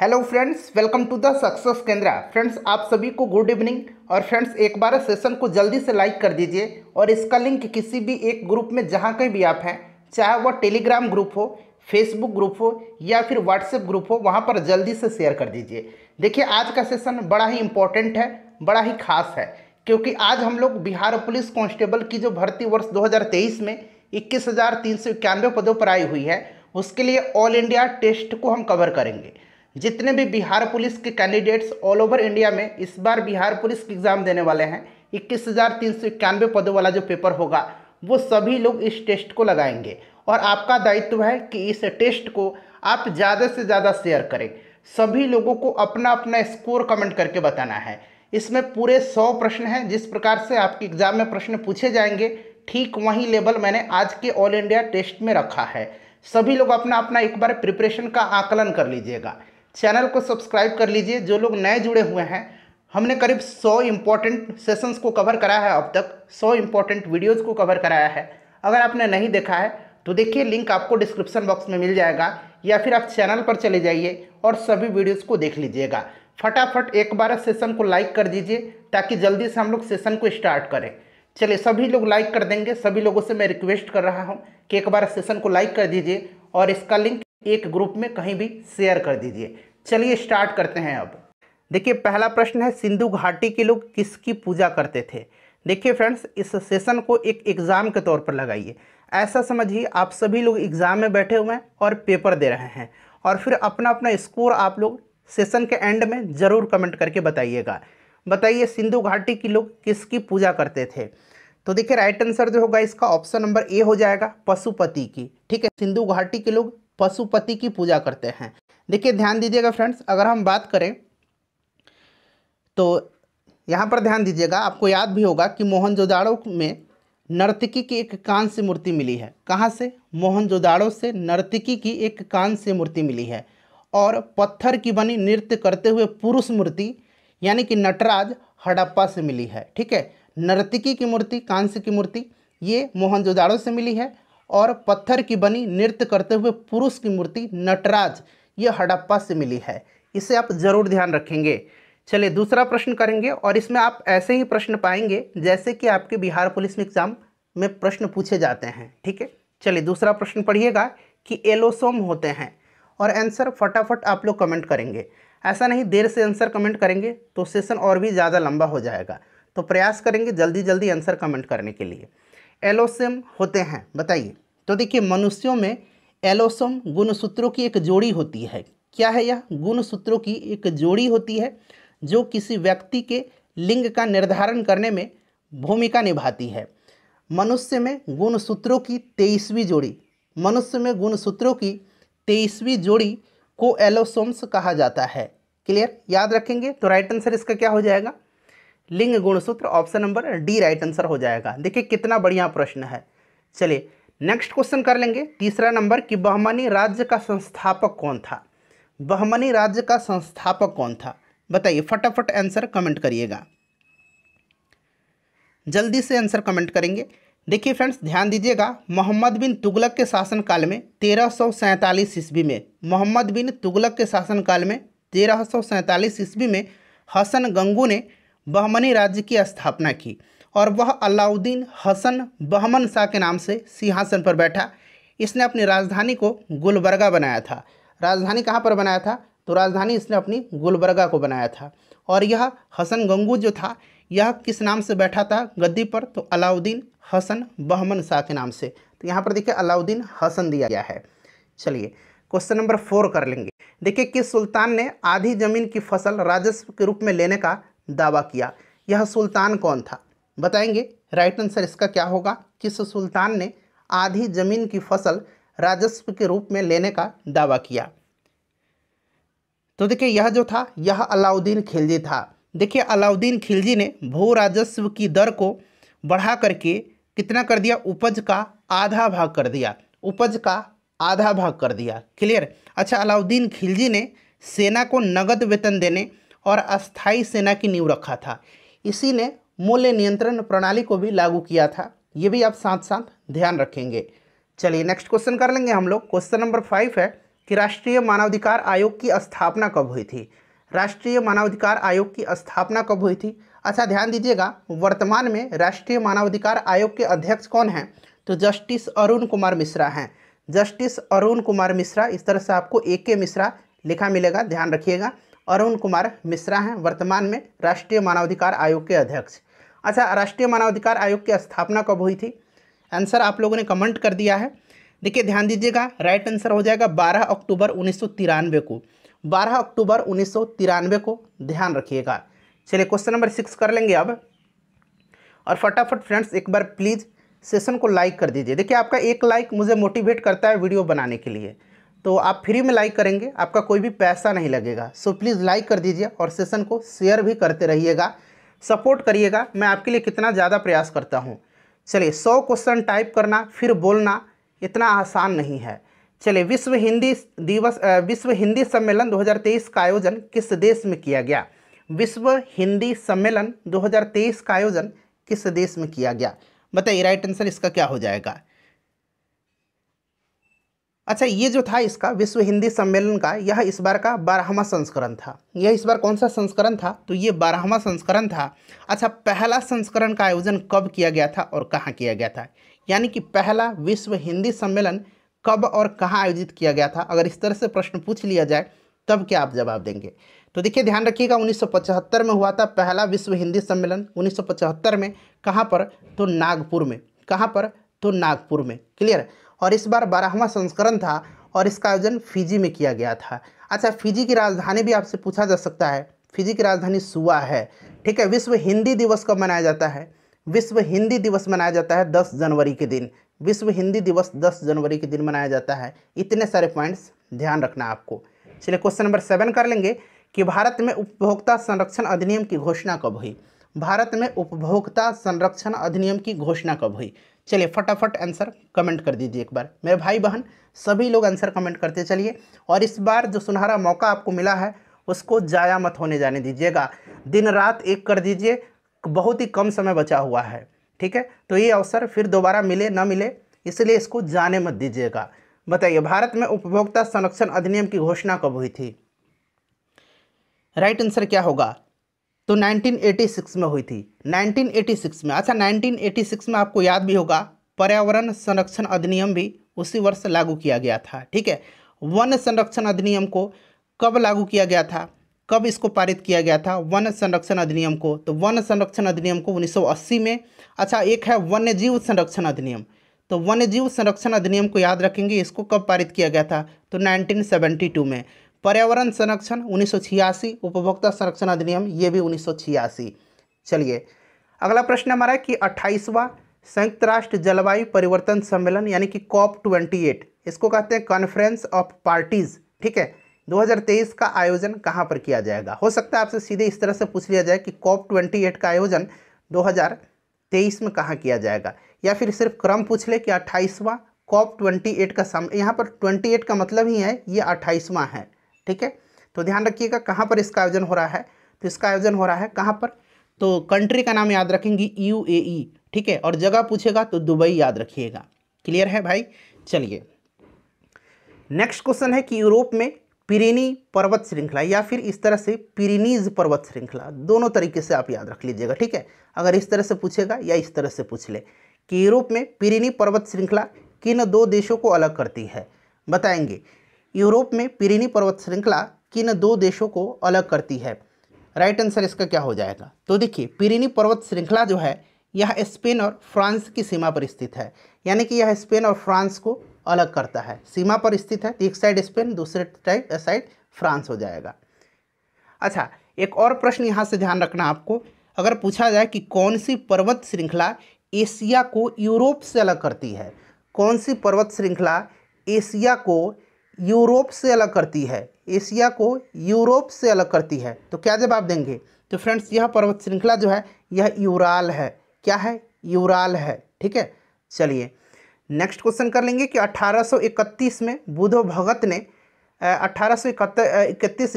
hello friends welcome to the success Kendra friends आप सभी को गुड इवनिंग और फ्रेंड्स एक बार सेशन को जल्दी से लाइक कर दीजिए और इसका लिंक किसी भी एक ग्रुप में जहाँ कहीं भी आप हैं चाहे वह टेलीग्राम ग्रुप हो फेसबुक ग्रुप हो या फिर व्हाट्सएप ग्रुप हो वहाँ पर जल्दी से शेयर कर दीजिए देखिए आज का सेशन बड़ा ही इम्पोर्टेंट है बड़ा ही खास है क्योंकि आज हम लोग बिहार पुलिस कॉन्स्टेबल की जो भर्ती वर्ष दो में इक्कीस पदों पर आई हुई है उसके लिए ऑल इंडिया टेस्ट को हम कवर करेंगे जितने भी बिहार पुलिस के कैंडिडेट्स ऑल ओवर इंडिया में इस बार बिहार पुलिस के एग्ज़ाम देने वाले हैं इक्कीस हज़ार तीन सौ इक्यानवे पदों वाला जो पेपर होगा वो सभी लोग इस टेस्ट को लगाएंगे और आपका दायित्व है कि इस टेस्ट को आप ज़्यादा से ज़्यादा शेयर करें सभी लोगों को अपना अपना स्कोर कमेंट करके बताना है इसमें पूरे सौ प्रश्न हैं जिस प्रकार से आपके एग्ज़ाम में प्रश्न पूछे जाएंगे ठीक वही लेवल मैंने आज के ऑल इंडिया टेस्ट में रखा है सभी लोग अपना अपना एक बार प्रिपरेशन का आकलन कर लीजिएगा चैनल को सब्सक्राइब कर लीजिए जो लोग नए जुड़े हुए हैं हमने करीब 100 इम्पॉर्टेंट सेशंस को कवर कराया है अब तक 100 इम्पॉर्टेंट वीडियोस को कवर कराया है अगर आपने नहीं देखा है तो देखिए लिंक आपको डिस्क्रिप्शन बॉक्स में मिल जाएगा या फिर आप चैनल पर चले जाइए और सभी वीडियोस को देख लीजिएगा फटाफट एक बार सेशन को लाइक कर दीजिए ताकि जल्दी से हम लोग सेशन को स्टार्ट करें चलिए सभी लोग लाइक कर देंगे सभी लोगों से मैं रिक्वेस्ट कर रहा हूँ कि एक बार सेशन को लाइक कर दीजिए और इसका लिंक एक ग्रुप में कहीं भी शेयर कर दीजिए चलिए स्टार्ट करते हैं अब देखिए पहला प्रश्न है सिंधु घाटी के लोग किसकी पूजा करते थे देखिए फ्रेंड्स इस सेशन को एक एग्ज़ाम के तौर पर लगाइए ऐसा समझिए आप सभी लोग एग्ज़ाम में बैठे हुए हैं और पेपर दे रहे हैं और फिर अपना अपना स्कोर आप लोग सेशन के एंड में ज़रूर कमेंट करके बताइएगा बताइए सिंधु घाटी के लोग किसकी पूजा करते थे तो देखिए राइट आंसर जो होगा इसका ऑप्शन नंबर ए हो जाएगा पशुपति की ठीक है सिंधु घाटी के लोग पशुपति की पूजा करते हैं देखिए ध्यान दीजिएगा फ्रेंड्स अगर हम बात करें तो यहाँ पर ध्यान दीजिएगा आपको याद भी होगा कि मोहनजोदाड़ो में नर्तकी की एक कान से मूर्ति मिली है कहाँ से मोहनजोदाड़ो से नर्तकी की एक कान से मूर्ति मिली है और पत्थर की बनी नृत्य करते हुए पुरुष मूर्ति यानी कि नटराज हड़प्पा से मिली है ठीक है नर्तकी की मूर्ति कांस्य की मूर्ति ये मोहनजोदाड़ो से मिली है और पत्थर की बनी नृत्य करते हुए पुरुष की मूर्ति नटराज ये हड़प्पा से मिली है इसे आप जरूर ध्यान रखेंगे चलिए दूसरा प्रश्न करेंगे और इसमें आप ऐसे ही प्रश्न पाएंगे जैसे कि आपके बिहार पुलिस में एग्जाम में प्रश्न पूछे जाते हैं ठीक है चलिए दूसरा प्रश्न पढ़िएगा कि एलोसोम होते हैं और आंसर फटाफट आप लोग कमेंट करेंगे ऐसा नहीं देर से आंसर कमेंट करेंगे तो सेशन और भी ज़्यादा लंबा हो जाएगा तो प्रयास करेंगे जल्दी जल्दी आंसर कमेंट करने के लिए एलोसेम होते हैं बताइए तो देखिए मनुष्यों में एलोसम गुणसूत्रों की एक जोड़ी होती है क्या है यह गुणसूत्रों की एक जोड़ी होती है जो किसी व्यक्ति के लिंग का निर्धारण करने में भूमिका निभाती है मनुष्य में गुणसूत्रों की तेईसवीं जोड़ी मनुष्य में गुणसूत्रों की तेईसवीं जोड़ी को एलोसोम्स कहा जाता है क्लियर याद रखेंगे तो राइट आंसर इसका क्या हो जाएगा लिंग गुणसूत्र option number D right answer हो जाएगा देखिए कितना बढ़िया प्रश्न है चलिए नेक्स्ट क्वेश्चन कर लेंगे तीसरा नंबर कि बहमनी राज्य का संस्थापक कौन था बहमनी राज्य का संस्थापक कौन था बताइए फटाफट आंसर कमेंट करिएगा जल्दी से आंसर कमेंट करेंगे देखिए फ्रेंड्स ध्यान दीजिएगा मोहम्मद बिन तुगलक के शासनकाल में तेरह सौ सैंतालीस ईस्वी में मोहम्मद बिन तुगलक के शासनकाल में तेरह सौ सैंतालीस ईस्वी में हसन गंगू ने बहमनी राज्य की स्थापना की और वह अलाउद्दीन हसन बहमन शाह के नाम से सिंहासन पर बैठा इसने अपनी राजधानी को गुलबर्गा बनाया था राजधानी कहाँ पर बनाया था तो राजधानी इसने अपनी गुलबर्गा को बनाया था और यह हसन गंगू जो था यह किस नाम से बैठा था गद्दी पर तो अलाउद्दीन हसन बहमन शाह के नाम से तो यहाँ पर देखिए अलाउद्दीन हसन दिया गया है चलिए क्वेश्चन नंबर फोर कर लेंगे देखिए किस सुल्तान ने आधी जमीन की फसल राजस्व के रूप में लेने का दावा किया यह सुल्तान कौन था बताएंगे राइट आंसर इसका क्या होगा किस सुल्तान ने आधी जमीन की फसल राजस्व के रूप में लेने का दावा किया तो देखिए यह जो था यह अलाउद्दीन खिलजी था देखिए अलाउद्दीन खिलजी ने भू राजस्व की दर को बढ़ा करके कितना कर दिया उपज का आधा भाग कर दिया उपज का आधा भाग कर दिया क्लियर अच्छा अलाउद्दीन खिलजी ने सेना को नगद वेतन देने और अस्थाई सेना की नींव रखा था इसी ने मूल्य नियंत्रण प्रणाली को भी लागू किया था ये भी आप साथ साथ ध्यान रखेंगे चलिए नेक्स्ट क्वेश्चन कर लेंगे हम लोग क्वेश्चन नंबर फाइव है कि राष्ट्रीय मानवाधिकार आयोग की स्थापना कब हुई थी राष्ट्रीय मानवाधिकार आयोग की स्थापना कब हुई थी अच्छा ध्यान दीजिएगा वर्तमान में राष्ट्रीय मानवाधिकार आयोग के अध्यक्ष कौन हैं तो जस्टिस अरुण कुमार मिश्रा हैं जस्टिस अरुण कुमार मिश्रा इस तरह से आपको ए के मिश्रा लिखा मिलेगा ध्यान रखिएगा अरुण कुमार मिश्रा हैं वर्तमान में राष्ट्रीय मानवाधिकार आयोग के अध्यक्ष अच्छा राष्ट्रीय मानवाधिकार आयोग की स्थापना कब हुई थी आंसर आप लोगों ने कमेंट कर दिया है देखिए ध्यान दीजिएगा राइट आंसर हो जाएगा 12 अक्टूबर उन्नीस को 12 अक्टूबर उन्नीस को ध्यान रखिएगा चलिए क्वेश्चन नंबर सिक्स कर लेंगे अब और फटाफट फ्रेंड्स एक बार प्लीज़ सेशन को लाइक कर दीजिए देखिए आपका एक लाइक मुझे मोटिवेट करता है वीडियो बनाने के लिए तो आप फ्री में लाइक करेंगे आपका कोई भी पैसा नहीं लगेगा सो प्लीज़ लाइक कर दीजिए और सेशन को शेयर भी करते रहिएगा सपोर्ट करिएगा मैं आपके लिए कितना ज़्यादा प्रयास करता हूँ चलिए सौ क्वेश्चन टाइप करना फिर बोलना इतना आसान नहीं है चलिए विश्व हिंदी दिवस विश्व हिंदी सम्मेलन 2023 का आयोजन किस देश में किया गया विश्व हिंदी सम्मेलन 2023 का आयोजन किस देश में किया गया बताइए राइट आंसर इसका क्या हो जाएगा अच्छा ये जो था इसका विश्व हिंदी सम्मेलन का यह इस बार का बारहवा संस्करण था यह इस बार कौन सा संस्करण था तो ये बारहवा संस्करण था अच्छा पहला संस्करण का आयोजन कब किया गया था और कहाँ किया गया था यानी कि पहला विश्व हिंदी सम्मेलन कब और कहाँ आयोजित किया गया था अगर इस तरह से प्रश्न पूछ लिया जाए तब क्या आप जवाब देंगे तो देखिए ध्यान रखिएगा 1975 में हुआ था पहला विश्व हिंदी सम्मेलन 1975 में कहाँ पर तो नागपुर में कहाँ पर तो नागपुर में क्लियर और इस बार बारहवा संस्करण था और इसका आयोजन फिजी में किया गया था अच्छा फिजी की राजधानी भी आपसे पूछा जा सकता है फिजी की राजधानी सुआ है ठीक है विश्व हिंदी दिवस कब मनाया जाता है विश्व हिंदी दिवस मनाया जाता है 10 जनवरी के दिन विश्व हिंदी दिवस 10 जनवरी के दिन मनाया जाता है इतने सारे पॉइंट्स ध्यान रखना आपको चलिए क्वेश्चन नंबर सेवन कर लेंगे कि भारत में उपभोक्ता संरक्षण अधिनियम की घोषणा कब हुई भारत में उपभोक्ता संरक्षण अधिनियम की घोषणा कब हुई चलिए फटाफट आंसर कमेंट कर दीजिए एक बार मेरे भाई बहन सभी लोग आंसर कमेंट करते चलिए और इस बार जो सुनहरा मौका आपको मिला है उसको जाया मत होने जाने दीजिएगा दिन रात एक कर दीजिए बहुत ही कम समय बचा हुआ है ठीक है तो ये अवसर फिर दोबारा मिले ना मिले इसलिए इसको जाने मत दीजिएगा बताइए भारत में उपभोक्ता संरक्षण अधिनियम की घोषणा कब हुई थी राइट आंसर क्या होगा तो 1986 में हुई थी 1986 में अच्छा 1986 में आपको याद भी होगा पर्यावरण संरक्षण अधिनियम भी उसी वर्ष लागू किया गया था ठीक है वन संरक्षण अधिनियम को कब लागू किया गया था कब इसको पारित किया गया था वन संरक्षण अधिनियम को तो वन संरक्षण अधिनियम को 1980 में अच्छा एक है वन्य जीव संरक्षण अधिनियम तो वन्य जीव संरक्षण अधिनियम को याद रखेंगे इसको कब पारित किया गया था तो 1972 में पर्यावरण संरक्षण उन्नीस उपभोक्ता संरक्षण अधिनियम ये भी उन्नीस चलिए अगला प्रश्न हमारा है कि अट्ठाईसवां संयुक्त राष्ट्र जलवायु परिवर्तन सम्मेलन यानी कि कॉप ट्वेंटी एट इसको कहते हैं कॉन्फ्रेंस ऑफ पार्टीज़ ठीक है 2023 का आयोजन कहाँ पर किया जाएगा हो सकता है आपसे सीधे इस तरह से पूछ लिया जाए कि कॉप ट्वेंटी एट का आयोजन 2023 में कहाँ किया जाएगा या फिर सिर्फ क्रम पूछ ले कि अट्ठाईसवां कॉप ट्वेंटी एट का सम यहाँ पर ट्वेंटी एट का मतलब ही है ये अट्ठाईसवां है ठीक है तो ध्यान रखिएगा कहाँ पर इसका आयोजन हो रहा है तो इसका आयोजन हो रहा है कहाँ पर तो कंट्री का नाम याद रखेंगी यू ए ई ठीक है और जगह पूछेगा तो दुबई याद रखिएगा क्लियर है भाई चलिए नेक्स्ट क्वेश्चन है कि यूरोप में पिरीनी पर्वत श्रृंखला या फिर इस तरह से पिरीनीज पर्वत श्रृंखला दोनों तरीके से आप याद रख लीजिएगा ठीक है अगर इस तरह से पूछेगा या इस तरह से पूछ ले कि यूरोप में पिरीनी पर्वत श्रृंखला किन दो देशों को अलग करती है बताएंगे यूरोप में पिरीनी पर्वत श्रृंखला किन दो देशों को अलग करती है राइट आंसर इसका क्या हो जाएगा तो देखिए पिरीनी पर्वत श्रृंखला जो है यह स्पेन और फ्रांस की सीमा पर स्थित है यानी कि यह स्पेन और फ्रांस को अलग करता है सीमा पर स्थित है एक साइड स्पेन दूसरे साइड फ्रांस हो जाएगा अच्छा एक और प्रश्न यहाँ से ध्यान रखना आपको अगर पूछा जाए कि कौन सी पर्वत श्रृंखला एशिया को यूरोप से अलग करती है कौन सी पर्वत श्रृंखला एशिया को यूरोप से अलग करती है एशिया को यूरोप से अलग करती है तो क्या जवाब देंगे तो फ्रेंड्स यह पर्वत श्रृंखला जो है यह यूराल है क्या है यूराल है ठीक है चलिए नेक्स्ट क्वेश्चन कर लेंगे कि 1831 में बुध भगत ने अठारह सौ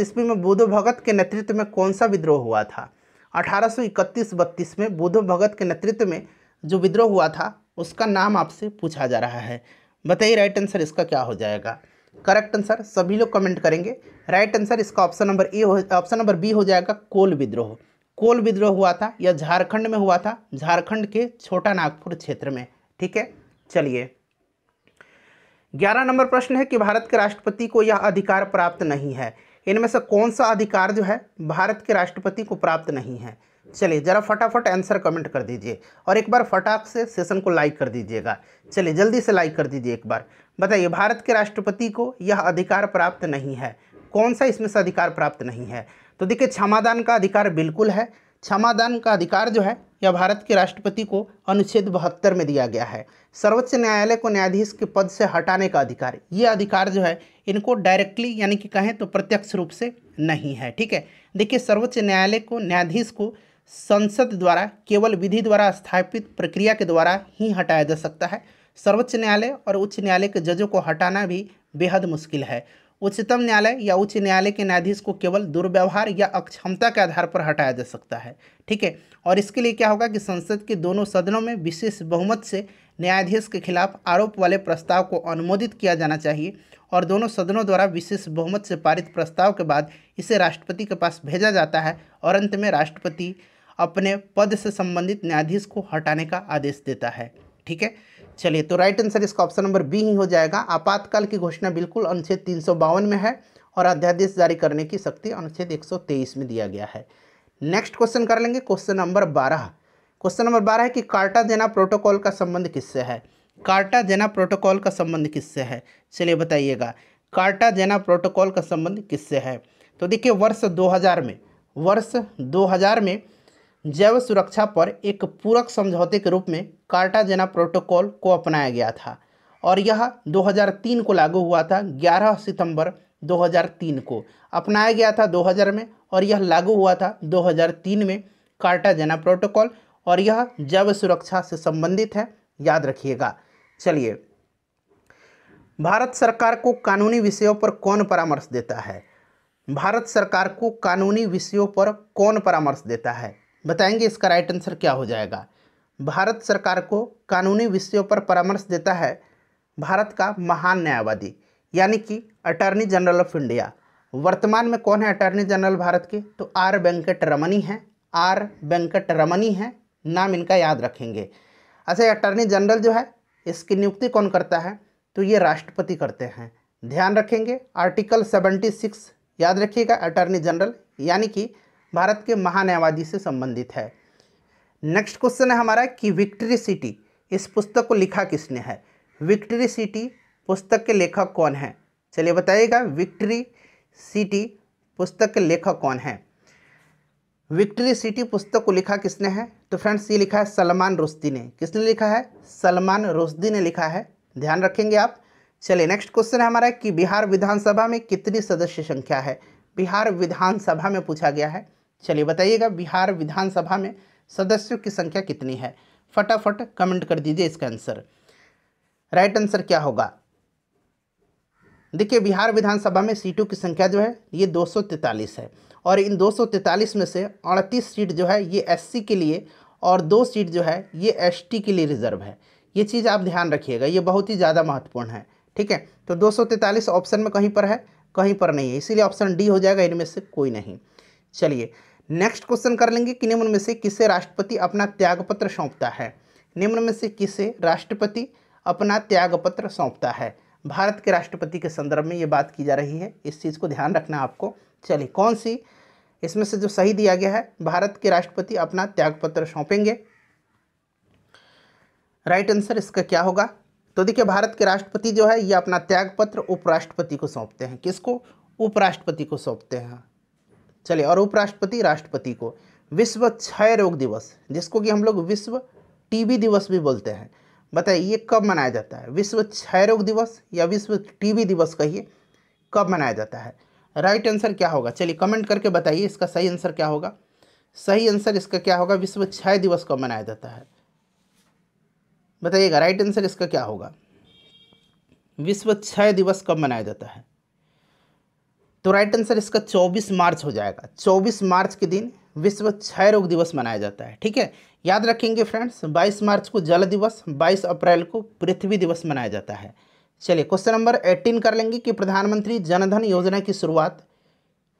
ईस्वी में बुध भगत के नेतृत्व में कौन सा विद्रोह हुआ था अठारह सौ इकतीस बत्तीस में बुध भगत के नेतृत्व में जो विद्रोह हुआ था उसका नाम आपसे पूछा जा रहा है बताइए राइट आंसर इसका क्या हो जाएगा करेक्ट आंसर सभी लोग कमेंट करेंगे राइट आंसर इसका option number A option number B हो जाएगा कोल विद्रोह कोल विद्रोह हुआ था यह झारखंड में हुआ था झारखंड के छोटा नागपुर क्षेत्र में ठीक है चलिए ग्यारह नंबर प्रश्न है कि भारत के राष्ट्रपति को यह अधिकार प्राप्त नहीं है इनमें से कौन सा अधिकार जो है भारत के राष्ट्रपति को प्राप्त नहीं है चलिए ज़रा फटाफट आंसर कमेंट कर दीजिए और एक बार फटाक से सेशन को लाइक कर दीजिएगा चलिए जल्दी से लाइक कर दीजिए एक बार बताइए भारत के राष्ट्रपति को यह अधिकार प्राप्त नहीं है कौन सा इसमें से अधिकार प्राप्त नहीं है तो देखिए क्षमादान का अधिकार बिल्कुल है क्षमादान का अधिकार जो है यह भारत के राष्ट्रपति को अनुच्छेद बहत्तर में दिया गया है सर्वोच्च न्यायालय को न्यायाधीश के पद से हटाने का अधिकार ये अधिकार जो है इनको डायरेक्टली यानी कि कहें तो प्रत्यक्ष रूप से नहीं है ठीक है देखिए सर्वोच्च न्यायालय को न्यायाधीश को संसद द्वारा केवल विधि द्वारा स्थापित प्रक्रिया के द्वारा ही हटाया जा सकता है सर्वोच्च न्यायालय और उच्च न्यायालय के जजों को हटाना भी बेहद मुश्किल है उच्चतम न्यायालय या उच्च न्यायालय के न्यायाधीश को केवल दुर्व्यवहार या अक्षमता के आधार पर हटाया जा सकता है ठीक है और इसके लिए क्या होगा कि संसद के दोनों सदनों में विशेष बहुमत से न्यायाधीश के खिलाफ आरोप वाले प्रस्ताव को अनुमोदित किया जाना चाहिए और दोनों सदनों द्वारा विशेष बहुमत से पारित प्रस्ताव के बाद इसे राष्ट्रपति के पास भेजा जाता है और अंत में राष्ट्रपति अपने पद से संबंधित न्यायाधीश को हटाने का आदेश देता है ठीक है चलिए तो राइट आंसर इसका ऑप्शन नंबर बी ही हो जाएगा आपातकाल की घोषणा बिल्कुल अनुच्छेद तीन में है और अध्यादेश जारी करने की शक्ति अनुच्छेद एक में दिया गया है नेक्स्ट क्वेश्चन कर लेंगे क्वेश्चन नंबर बारह क्वेश्चन नंबर बारह है कि कार्टा जेना प्रोटोकॉल का संबंध किससे है कार्टा जेना प्रोटोकॉल का संबंध किससे है चलिए बताइएगा कार्टा जेना प्रोटोकॉल का संबंध किससे है तो देखिए वर्ष 2000 में वर्ष 2000 में जैव सुरक्षा पर एक पूरक समझौते के रूप में कार्टाजेना प्रोटोकॉल को अपनाया गया था और यह 2003 को लागू हुआ था 11 सितंबर 2003 को अपनाया गया था 2000 में और यह लागू हुआ था 2003 में कार्टाजेना प्रोटोकॉल और यह जैव सुरक्षा से संबंधित है याद रखिएगा चलिए भारत सरकार को कानूनी विषयों पर कौन परामर्श देता है भारत सरकार को कानूनी विषयों पर कौन परामर्श देता है बताएंगे इसका राइट आंसर क्या हो जाएगा भारत सरकार को कानूनी विषयों पर परामर्श देता है भारत का महान न्यायवादी यानी कि अटॉर्नी जनरल ऑफ इंडिया वर्तमान में कौन है अटॉर्नी जनरल भारत के तो आर वेंकट रमनी हैं आर वेंकट रमनी हैं नाम इनका याद रखेंगे अच्छा अटॉर्नी जनरल जो है इसकी नियुक्ति कौन करता है तो ये राष्ट्रपति करते हैं ध्यान रखेंगे आर्टिकल सेवेंटी सिक्स याद रखिएगा अटॉर्नी जनरल यानी कि भारत के महान्यायवादी से संबंधित है नेक्स्ट क्वेश्चन है हमारा कि विक्ट्री सिटी इस पुस्तक को लिखा किसने है विक्ट्री सिटी पुस्तक के लेखक कौन है चलिए बताइएगा विक्ट्री सिटी पुस्तक के लेखक कौन है विक्ट्री सिटी पुस्तक को लिखा किसने है तो फ्रेंड्स ये लिखा है सलमान रुश्दी ने किसने लिखा है सलमान रुश्दी ने लिखा है ध्यान रखेंगे आप चलिए नेक्स्ट क्वेश्चन है हमारा कि बिहार विधानसभा में कितनी सदस्य संख्या है बिहार विधानसभा में पूछा गया है चलिए बताइएगा बिहार विधानसभा में सदस्यों की संख्या कितनी है फटाफट कमेंट कर दीजिए इसका आंसर राइट आंसर क्या होगा देखिए बिहार विधानसभा में सीटों की संख्या जो है ये 243 है और इन 243 में से 38 सीट जो है ये एससी के लिए और दो सीट जो है ये एसटी के लिए रिजर्व है ये चीज़ आप ध्यान रखिएगा ये बहुत ही ज़्यादा महत्वपूर्ण है ठीक है तो 243 ऑप्शन में कहीं पर है कहीं पर नहीं है इसीलिए ऑप्शन डी हो जाएगा इनमें से कोई नहीं चलिए नेक्स्ट क्वेश्चन कर लेंगे कि निम्न में से किसे राष्ट्रपति अपना त्यागपत्र सौंपता है निम्न में से किसे राष्ट्रपति अपना त्यागपत्र सौंपता है भारत के राष्ट्रपति के संदर्भ में ये बात की जा रही है इस चीज़ को ध्यान रखना आपको चलिए कौन सी इसमें से जो सही दिया गया है भारत के राष्ट्रपति अपना त्यागपत्र सौंपेंगे राइट आंसर इसका क्या होगा तो देखिए भारत के राष्ट्रपति जो है ये अपना त्यागपत्र उपराष्ट्रपति को सौंपते हैं किसको उपराष्ट्रपति को सौंपते हैं चलिए और उपराष्ट्रपति राष्ट्रपति को विश्व क्षय रोग दिवस जिसको कि हम लोग विश्व टीबी दिवस भी बोलते हैं बताइए ये कब मनाया जाता है विश्व क्षय रोग दिवस या विश्व टीबी दिवस कहिए कब मनाया जाता है राइट आंसर क्या होगा चलिए कमेंट करके बताइए इसका सही आंसर क्या होगा सही आंसर इसका क्या होगा विश्व क्षय दिवस कब मनाया जाता है बताइएगा राइट आंसर इसका क्या होगा विश्व क्षय दिवस कब मनाया जाता है तो राइट आंसर इसका 24 मार्च हो जाएगा 24 मार्च के दिन विश्व क्षय रोग दिवस मनाया जाता है ठीक है याद रखेंगे फ्रेंड्स 22 मार्च को जल दिवस 22 अप्रैल को पृथ्वी दिवस मनाया जाता है चलिए क्वेश्चन नंबर 18 कर लेंगे कि प्रधानमंत्री जनधन योजना की शुरुआत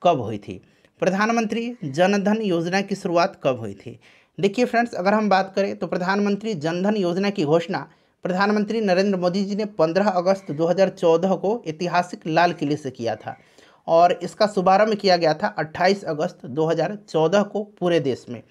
कब हुई थी प्रधानमंत्री जनधन योजना की शुरुआत कब हुई थी देखिए फ्रेंड्स अगर हम बात करें तो प्रधानमंत्री जनधन योजना की घोषणा प्रधानमंत्री नरेंद्र मोदी जी ने पंद्रह अगस्त दो को ऐतिहासिक लाल किले से किया था और इसका शुभारम्भ किया गया था 28 अगस्त 2014 को पूरे देश में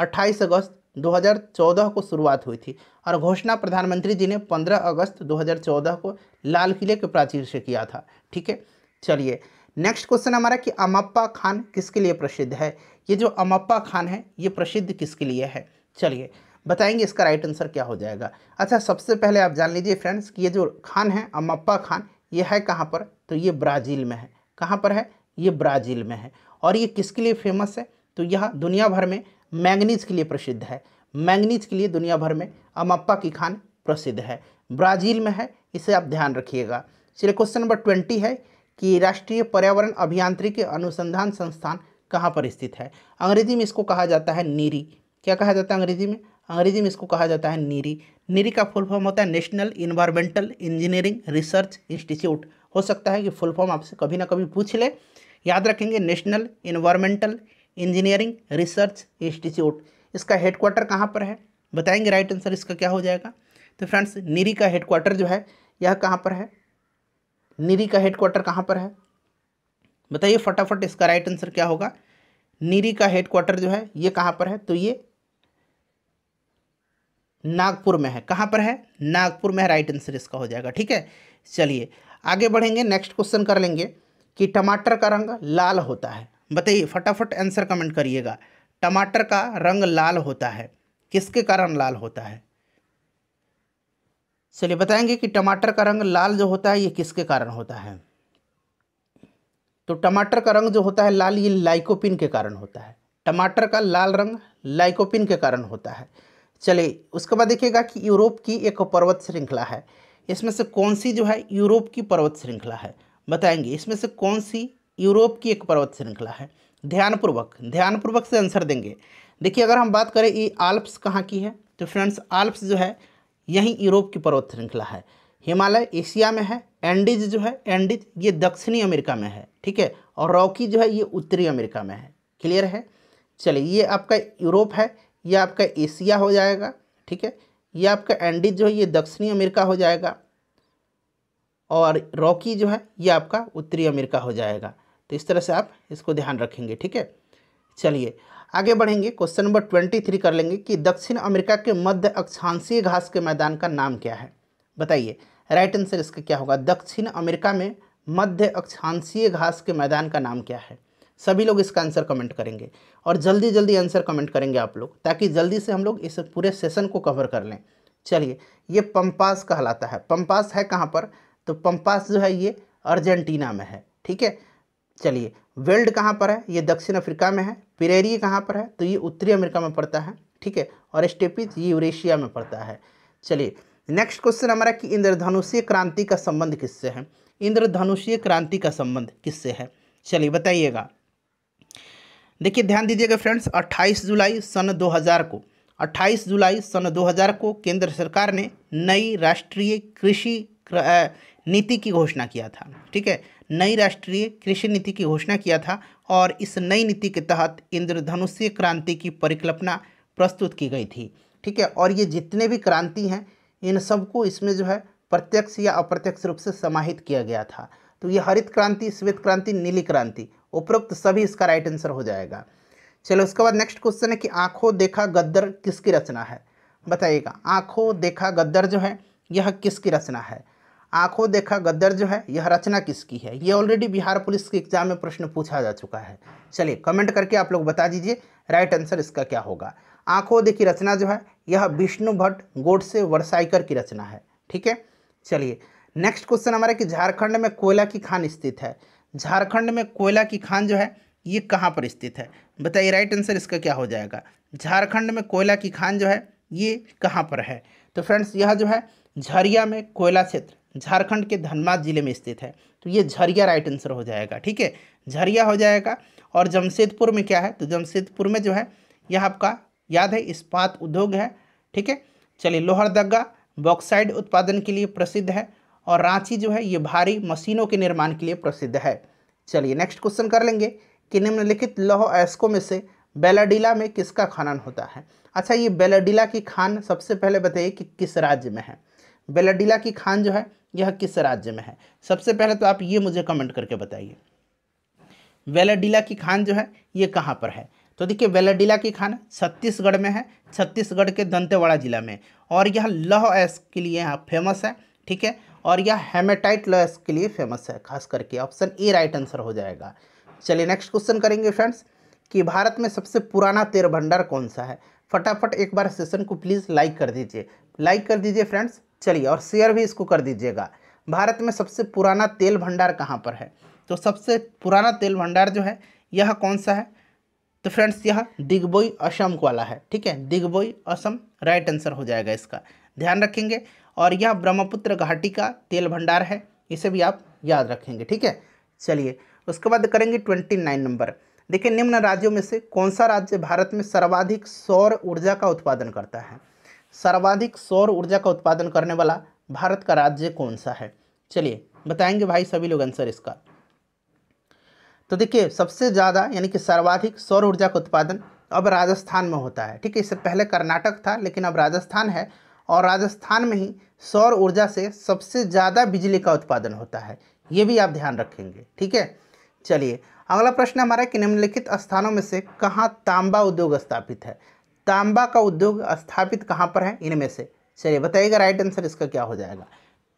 28 अगस्त 2014 को शुरुआत हुई थी और घोषणा प्रधानमंत्री जी ने 15 अगस्त 2014 को लाल किले के प्राचीर से किया था ठीक है चलिए नेक्स्ट क्वेश्चन हमारा कि अमप्पा खान किसके लिए प्रसिद्ध है ये जो अमप्पा खान है ये प्रसिद्ध किसके लिए है चलिए बताएंगे इसका राइट आंसर क्या हो जाएगा अच्छा सबसे पहले आप जान लीजिए फ्रेंड्स कि ये जो खान है अमप्पा खान ये है कहाँ पर तो ये ब्राज़ील में है कहाँ पर है ये ब्राज़ील में है और ये किसके लिए फेमस है तो यह दुनिया भर में मैंगनीज के लिए प्रसिद्ध है मैंगनीज के लिए दुनिया भर में अमप्पा की खान प्रसिद्ध है ब्राज़ील में है इसे आप ध्यान रखिएगा चलिए क्वेश्चन नंबर ट्वेंटी है कि राष्ट्रीय पर्यावरण अभियांत्रिकी अनुसंधान संस्थान कहाँ पर स्थित है अंग्रेजी में इसको कहा जाता है नीरी क्या कहा जाता है अंग्रेजी में अंग्रेजी में इसको कहा जाता है नीरी नीरी का फुल फॉर्म होता है national environmental engineering research institute हो सकता है कि फुल फॉर्म आपसे कभी ना कभी पूछ ले याद रखेंगे national environmental engineering research institute इसका हेडक्वार्टर कहाँ पर है बताएंगे राइट आंसर इसका क्या हो जाएगा तो फ्रेंड्स निरी का हेडक्वार्टर जो है यह कहाँ पर है निरी का हेडक्वार्टर कहाँ पर है बताइए फटाफट इसका राइट आंसर क्या होगा निरी का हेडक्वार्टर जो है ये कहाँ पर है तो ये नागपुर में है कहाँ पर है नागपुर में है राइट आंसर इसका हो जाएगा ठीक है चलिए आगे बढ़ेंगे नेक्स्ट क्वेश्चन कर लेंगे कि टमाटर का रंग लाल होता है बताइए फटाफट आंसर कमेंट करिएगा टमाटर का रंग लाल होता है किसके कारण लाल होता है चलिए बताएंगे कि टमाटर का रंग लाल जो होता है ये किसके कारण होता है तो टमाटर का रंग जो होता है लाल ये लाइकोपिन के कारण होता है टमाटर का लाल रंग लाइकोपिन के कारण होता है चले उसके बाद देखिएगा कि यूरोप की एक पर्वत श्रृंखला है इसमें से कौन सी जो है यूरोप की पर्वत श्रृंखला है बताएंगे इसमें से कौन सी यूरोप की एक पर्वत श्रृंखला है ध्यानपूर्वक ध्यानपूर्वक से आंसर देंगे देखिए अगर हम बात करें ये आल्प्स कहाँ की है तो फ्रेंड्स आल्प्स जो है यही यूरोप की पर्वत श्रृंखला है हिमालय एशिया में है एंडीज जो है एंडीज ये दक्षिणी अमेरिका में है ठीक है और रॉकी जो है ये उत्तरी अमेरिका में है क्लियर है चलिए ये आपका यूरोप है ये आपका एशिया हो जाएगा ठीक है ये आपका एंडीज जो है ये दक्षिणी अमेरिका हो जाएगा और रॉकी जो है ये आपका उत्तरी अमेरिका हो जाएगा तो इस तरह से आप इसको ध्यान रखेंगे ठीक है चलिए आगे बढ़ेंगे क्वेश्चन नंबर ट्वेंटी थ्री कर लेंगे कि दक्षिण अमेरिका के मध्य अक्षांशीय घास के मैदान का नाम क्या है बताइए राइट आंसर इसका क्या होगा दक्षिण अमेरिका में मध्य अक्षांशीय घास के मैदान का नाम क्या है सभी लोग इसका आंसर कमेंट करेंगे और जल्दी जल्दी आंसर कमेंट करेंगे आप लोग ताकि जल्दी से हम लोग इस पूरे सेशन को कवर कर लें चलिए ये पंपास कहलाता है पंपास है कहाँ पर तो पंपास जो है ये अर्जेंटीना में है ठीक है चलिए वेल्ड कहाँ पर है ये दक्षिण अफ्रीका में है पिरेरी कहाँ पर है तो ये उत्तरी अमेरिका में पड़ता है ठीक है और स्टेपिज ये यूरेशिया में पड़ता है चलिए नेक्स्ट क्वेश्चन हमारा कि इंद्रधनुषीय क्रांति का संबंध किससे है इंद्रधनुषीय क्रांति का संबंध किससे है चलिए बताइएगा देखिए ध्यान दीजिएगा फ्रेंड्स 28 जुलाई सन 2000 को 28 जुलाई सन 2000 को केंद्र सरकार ने नई राष्ट्रीय कृषि नीति की घोषणा किया था ठीक है नई राष्ट्रीय कृषि नीति की घोषणा किया था और इस नई नीति के तहत इंद्रधनुष्य क्रांति की परिकल्पना प्रस्तुत की गई थी ठीक है और ये जितने भी क्रांति हैं इन सबको इसमें जो है प्रत्यक्ष या अप्रत्यक्ष रूप से समाहित किया गया था तो ये हरित क्रांति श्वेत क्रांति नीली क्रांति उपरोक्त सभी इसका राइट आंसर हो जाएगा चलो उसके बाद नेक्स्ट क्वेश्चन है कि आंखों देखा गद्दर किसकी रचना है बताइएगा आंखों देखा गद्दर जो है यह किसकी रचना है आंखों देखा गद्दर जो है यह रचना किसकी है ये ऑलरेडी बिहार पुलिस के एग्जाम में प्रश्न पूछा जा चुका है चलिए कमेंट करके आप लोग बता दीजिए राइट आंसर इसका क्या होगा आंखों देखी रचना जो है यह विष्णु भट्ट गोडसे वर्साइकर की रचना है ठीक है चलिए नेक्स्ट क्वेश्चन हमारा कि झारखंड में कोयला की खान स्थित है झारखंड में कोयला की खान जो है ये कहाँ पर स्थित है बताइए राइट आंसर इसका क्या हो जाएगा झारखंड में कोयला की खान जो है ये कहाँ पर है तो फ्रेंड्स यह जो है झरिया में कोयला क्षेत्र झारखंड के धनबाद जिले में स्थित है तो ये झरिया राइट आंसर हो जाएगा ठीक है झरिया हो जाएगा और जमशेदपुर में क्या है तो जमशेदपुर में जो है यह आपका याद है इस्पात उद्योग है ठीक है चलिए लोहरदगा बॉक्साइड उत्पादन के लिए प्रसिद्ध है और रांची जो है ये भारी मशीनों के निर्माण के लिए प्रसिद्ध है चलिए नेक्स्ट क्वेश्चन कर लेंगे कि निम्नलिखित लौह अयस्कों में से बेलाडीला में किसका खनन होता है अच्छा ये बेलाडीला की खान सबसे पहले बताइए कि किस राज्य में है बेलाडीला की खान जो है यह किस राज्य में है सबसे पहले तो आप ये मुझे कमेंट करके बताइए वेलाडीला की खान जो है ये कहाँ पर है तो देखिए वेलाडीला की खान छत्तीसगढ़ में है छत्तीसगढ़ के दंतेवाड़ा जिला में और यह लौह ऐस के लिए यहाँ फेमस है ठीक है और यह हेमेटाइट लॉस के लिए फेमस है खास करके ऑप्शन ए राइट आंसर हो जाएगा चलिए नेक्स्ट क्वेश्चन करेंगे फ्रेंड्स कि भारत में सबसे पुराना तेल भंडार कौन सा है फटाफट एक बार सेशन को प्लीज़ लाइक कर दीजिए लाइक कर दीजिए फ्रेंड्स चलिए और शेयर भी इसको कर दीजिएगा भारत में सबसे पुराना तेल भंडार कहाँ पर है तो सबसे पुराना तेल भंडार जो है यह कौन सा है तो फ्रेंड्स यह दिग्बोई असम वाला है ठीक है दिग्बोई असम राइट आंसर हो जाएगा इसका ध्यान रखेंगे और यह ब्रह्मपुत्र घाटी का तेल भंडार है इसे भी आप याद रखेंगे ठीक है चलिए उसके बाद करेंगे ट्वेंटी नाइन नंबर देखिए निम्न राज्यों में से कौन सा राज्य भारत में सर्वाधिक सौर ऊर्जा का उत्पादन करता है सर्वाधिक सौर ऊर्जा का उत्पादन करने वाला भारत का राज्य कौन सा है चलिए बताएंगे भाई सभी लोग आंसर इसका तो देखिए सबसे ज़्यादा यानी कि सर्वाधिक सौर ऊर्जा का उत्पादन अब राजस्थान में होता है ठीक है इससे पहले कर्नाटक था लेकिन अब राजस्थान है और राजस्थान में ही सौर ऊर्जा से सबसे ज़्यादा बिजली का उत्पादन होता है ये भी आप ध्यान रखेंगे ठीक है चलिए अगला प्रश्न हमारा कि निम्नलिखित स्थानों में से कहाँ तांबा उद्योग स्थापित है तांबा का उद्योग स्थापित कहाँ पर है इनमें से चलिए बताइएगा राइट आंसर इसका क्या हो जाएगा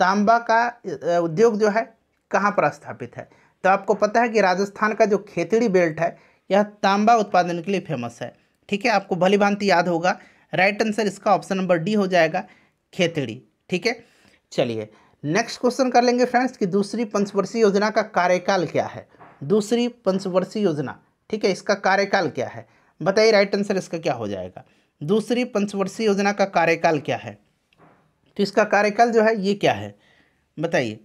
तांबा का उद्योग जो है कहाँ पर स्थापित है तो आपको पता है कि राजस्थान का जो खेतड़ी बेल्ट है यह तांबा उत्पादन के लिए फेमस है ठीक है आपको भली भांति याद होगा राइट आंसर इसका ऑप्शन नंबर डी हो जाएगा खेतड़ी ठीक है चलिए नेक्स्ट क्वेश्चन कर लेंगे फ्रेंड्स कि दूसरी पंचवर्षीय योजना का कार्यकाल क्या है दूसरी पंचवर्षीय योजना ठीक है इसका कार्यकाल क्या है बताइए राइट आंसर इसका क्या हो जाएगा दूसरी पंचवर्षीय योजना का कार्यकाल क्या है तो इसका कार्यकाल जो है ये क्या है बताइए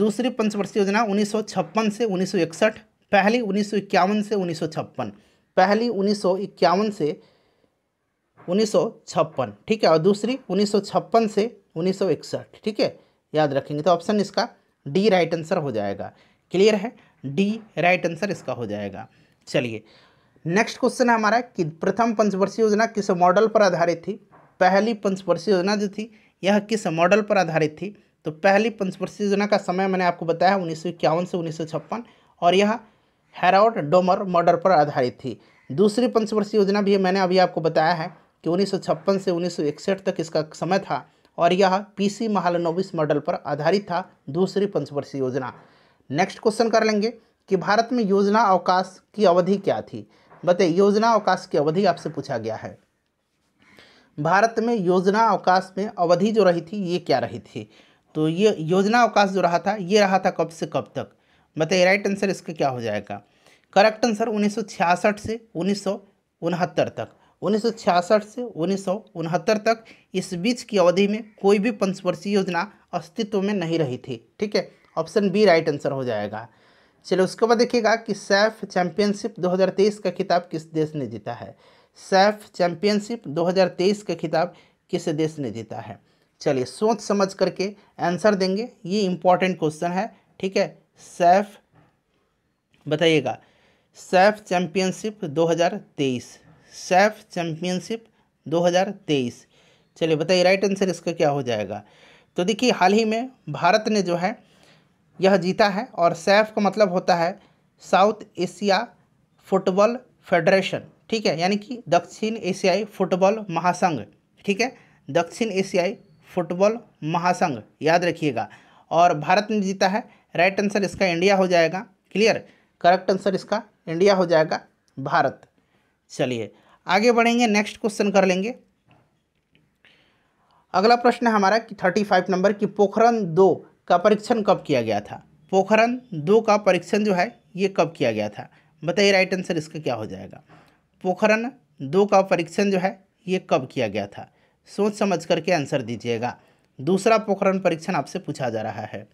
दूसरी पंचवर्षीय योजना 1956 से 1961 पहली 1951 से 1956 पहली 1951 से उन्नीस ठीक है और दूसरी उन्नीस से उन्नीस ठीक है याद रखेंगे तो ऑप्शन इसका डी राइट आंसर हो जाएगा क्लियर है डी राइट आंसर इसका हो जाएगा चलिए नेक्स्ट क्वेश्चन है हमारा कि प्रथम पंचवर्षीय योजना किस मॉडल पर आधारित थी पहली पंचवर्षीय योजना जो थी यह किस मॉडल पर आधारित थी तो पहली पंचवर्षीय योजना का समय मैंने आपको बताया उन्नीस से उन्नीस और यह हैराउड डोमर मॉडल पर आधारित थी दूसरी पंचवर्षीय योजना भी मैंने अभी आपको बताया है कि उन्नीस से उन्नीस तक इसका समय था और यह पीसी महालनोबिस मॉडल पर आधारित था दूसरी पंचवर्षीय योजना नेक्स्ट क्वेश्चन कर लेंगे कि भारत में योजना अवकाश की अवधि क्या थी बताइए योजना अवकाश की अवधि आपसे पूछा गया है भारत में योजना अवकाश में अवधि जो रही थी ये क्या रही थी तो ये योजना अवकाश जो रहा था ये रहा था कब से कब तक बताइए राइट आंसर इसका क्या हो जाएगा करेक्ट आंसर उन्नीस से उन्नीस तक उन्नीस से उन्नीस तक इस बीच की अवधि में कोई भी पंचवर्षीय योजना अस्तित्व में नहीं रही थी ठीक है ऑप्शन बी राइट आंसर हो जाएगा चलो उसके बाद देखिएगा कि सैफ चैंपियनशिप 2023 का खिताब किस देश ने जीता है सैफ चैंपियनशिप 2023 का खिताब किस देश ने जीता है चलिए सोच समझ करके आंसर देंगे ये इंपॉर्टेंट क्वेश्चन है ठीक है सैफ बताइएगा सैफ चैंपियनशिप दो सैफ चैम्पियनशिप 2023 चलिए बताइए राइट आंसर इसका क्या हो जाएगा तो देखिए हाल ही में भारत ने जो है यह जीता है और सैफ का मतलब होता है साउथ एशिया फुटबॉल फेडरेशन ठीक है यानी कि दक्षिण एशियाई फुटबॉल महासंघ ठीक है दक्षिण एशियाई फुटबॉल महासंघ याद रखिएगा और भारत ने जीता है राइट आंसर इसका इंडिया हो जाएगा क्लियर करेक्ट आंसर इसका इंडिया हो जाएगा भारत चलिए आगे बढ़ेंगे नेक्स्ट क्वेश्चन कर लेंगे अगला प्रश्न है हमारा कि थर्टी फाइव नंबर की पोखरन दो का परीक्षण कब किया गया था पोखरन दो का परीक्षण जो है ये कब किया गया था बताइए राइट आंसर इसका क्या हो जाएगा पोखरन दो का परीक्षण जो है ये कब किया गया था सोच समझ करके आंसर दीजिएगा दूसरा पोखरण परीक्षण आपसे पूछा जा रहा है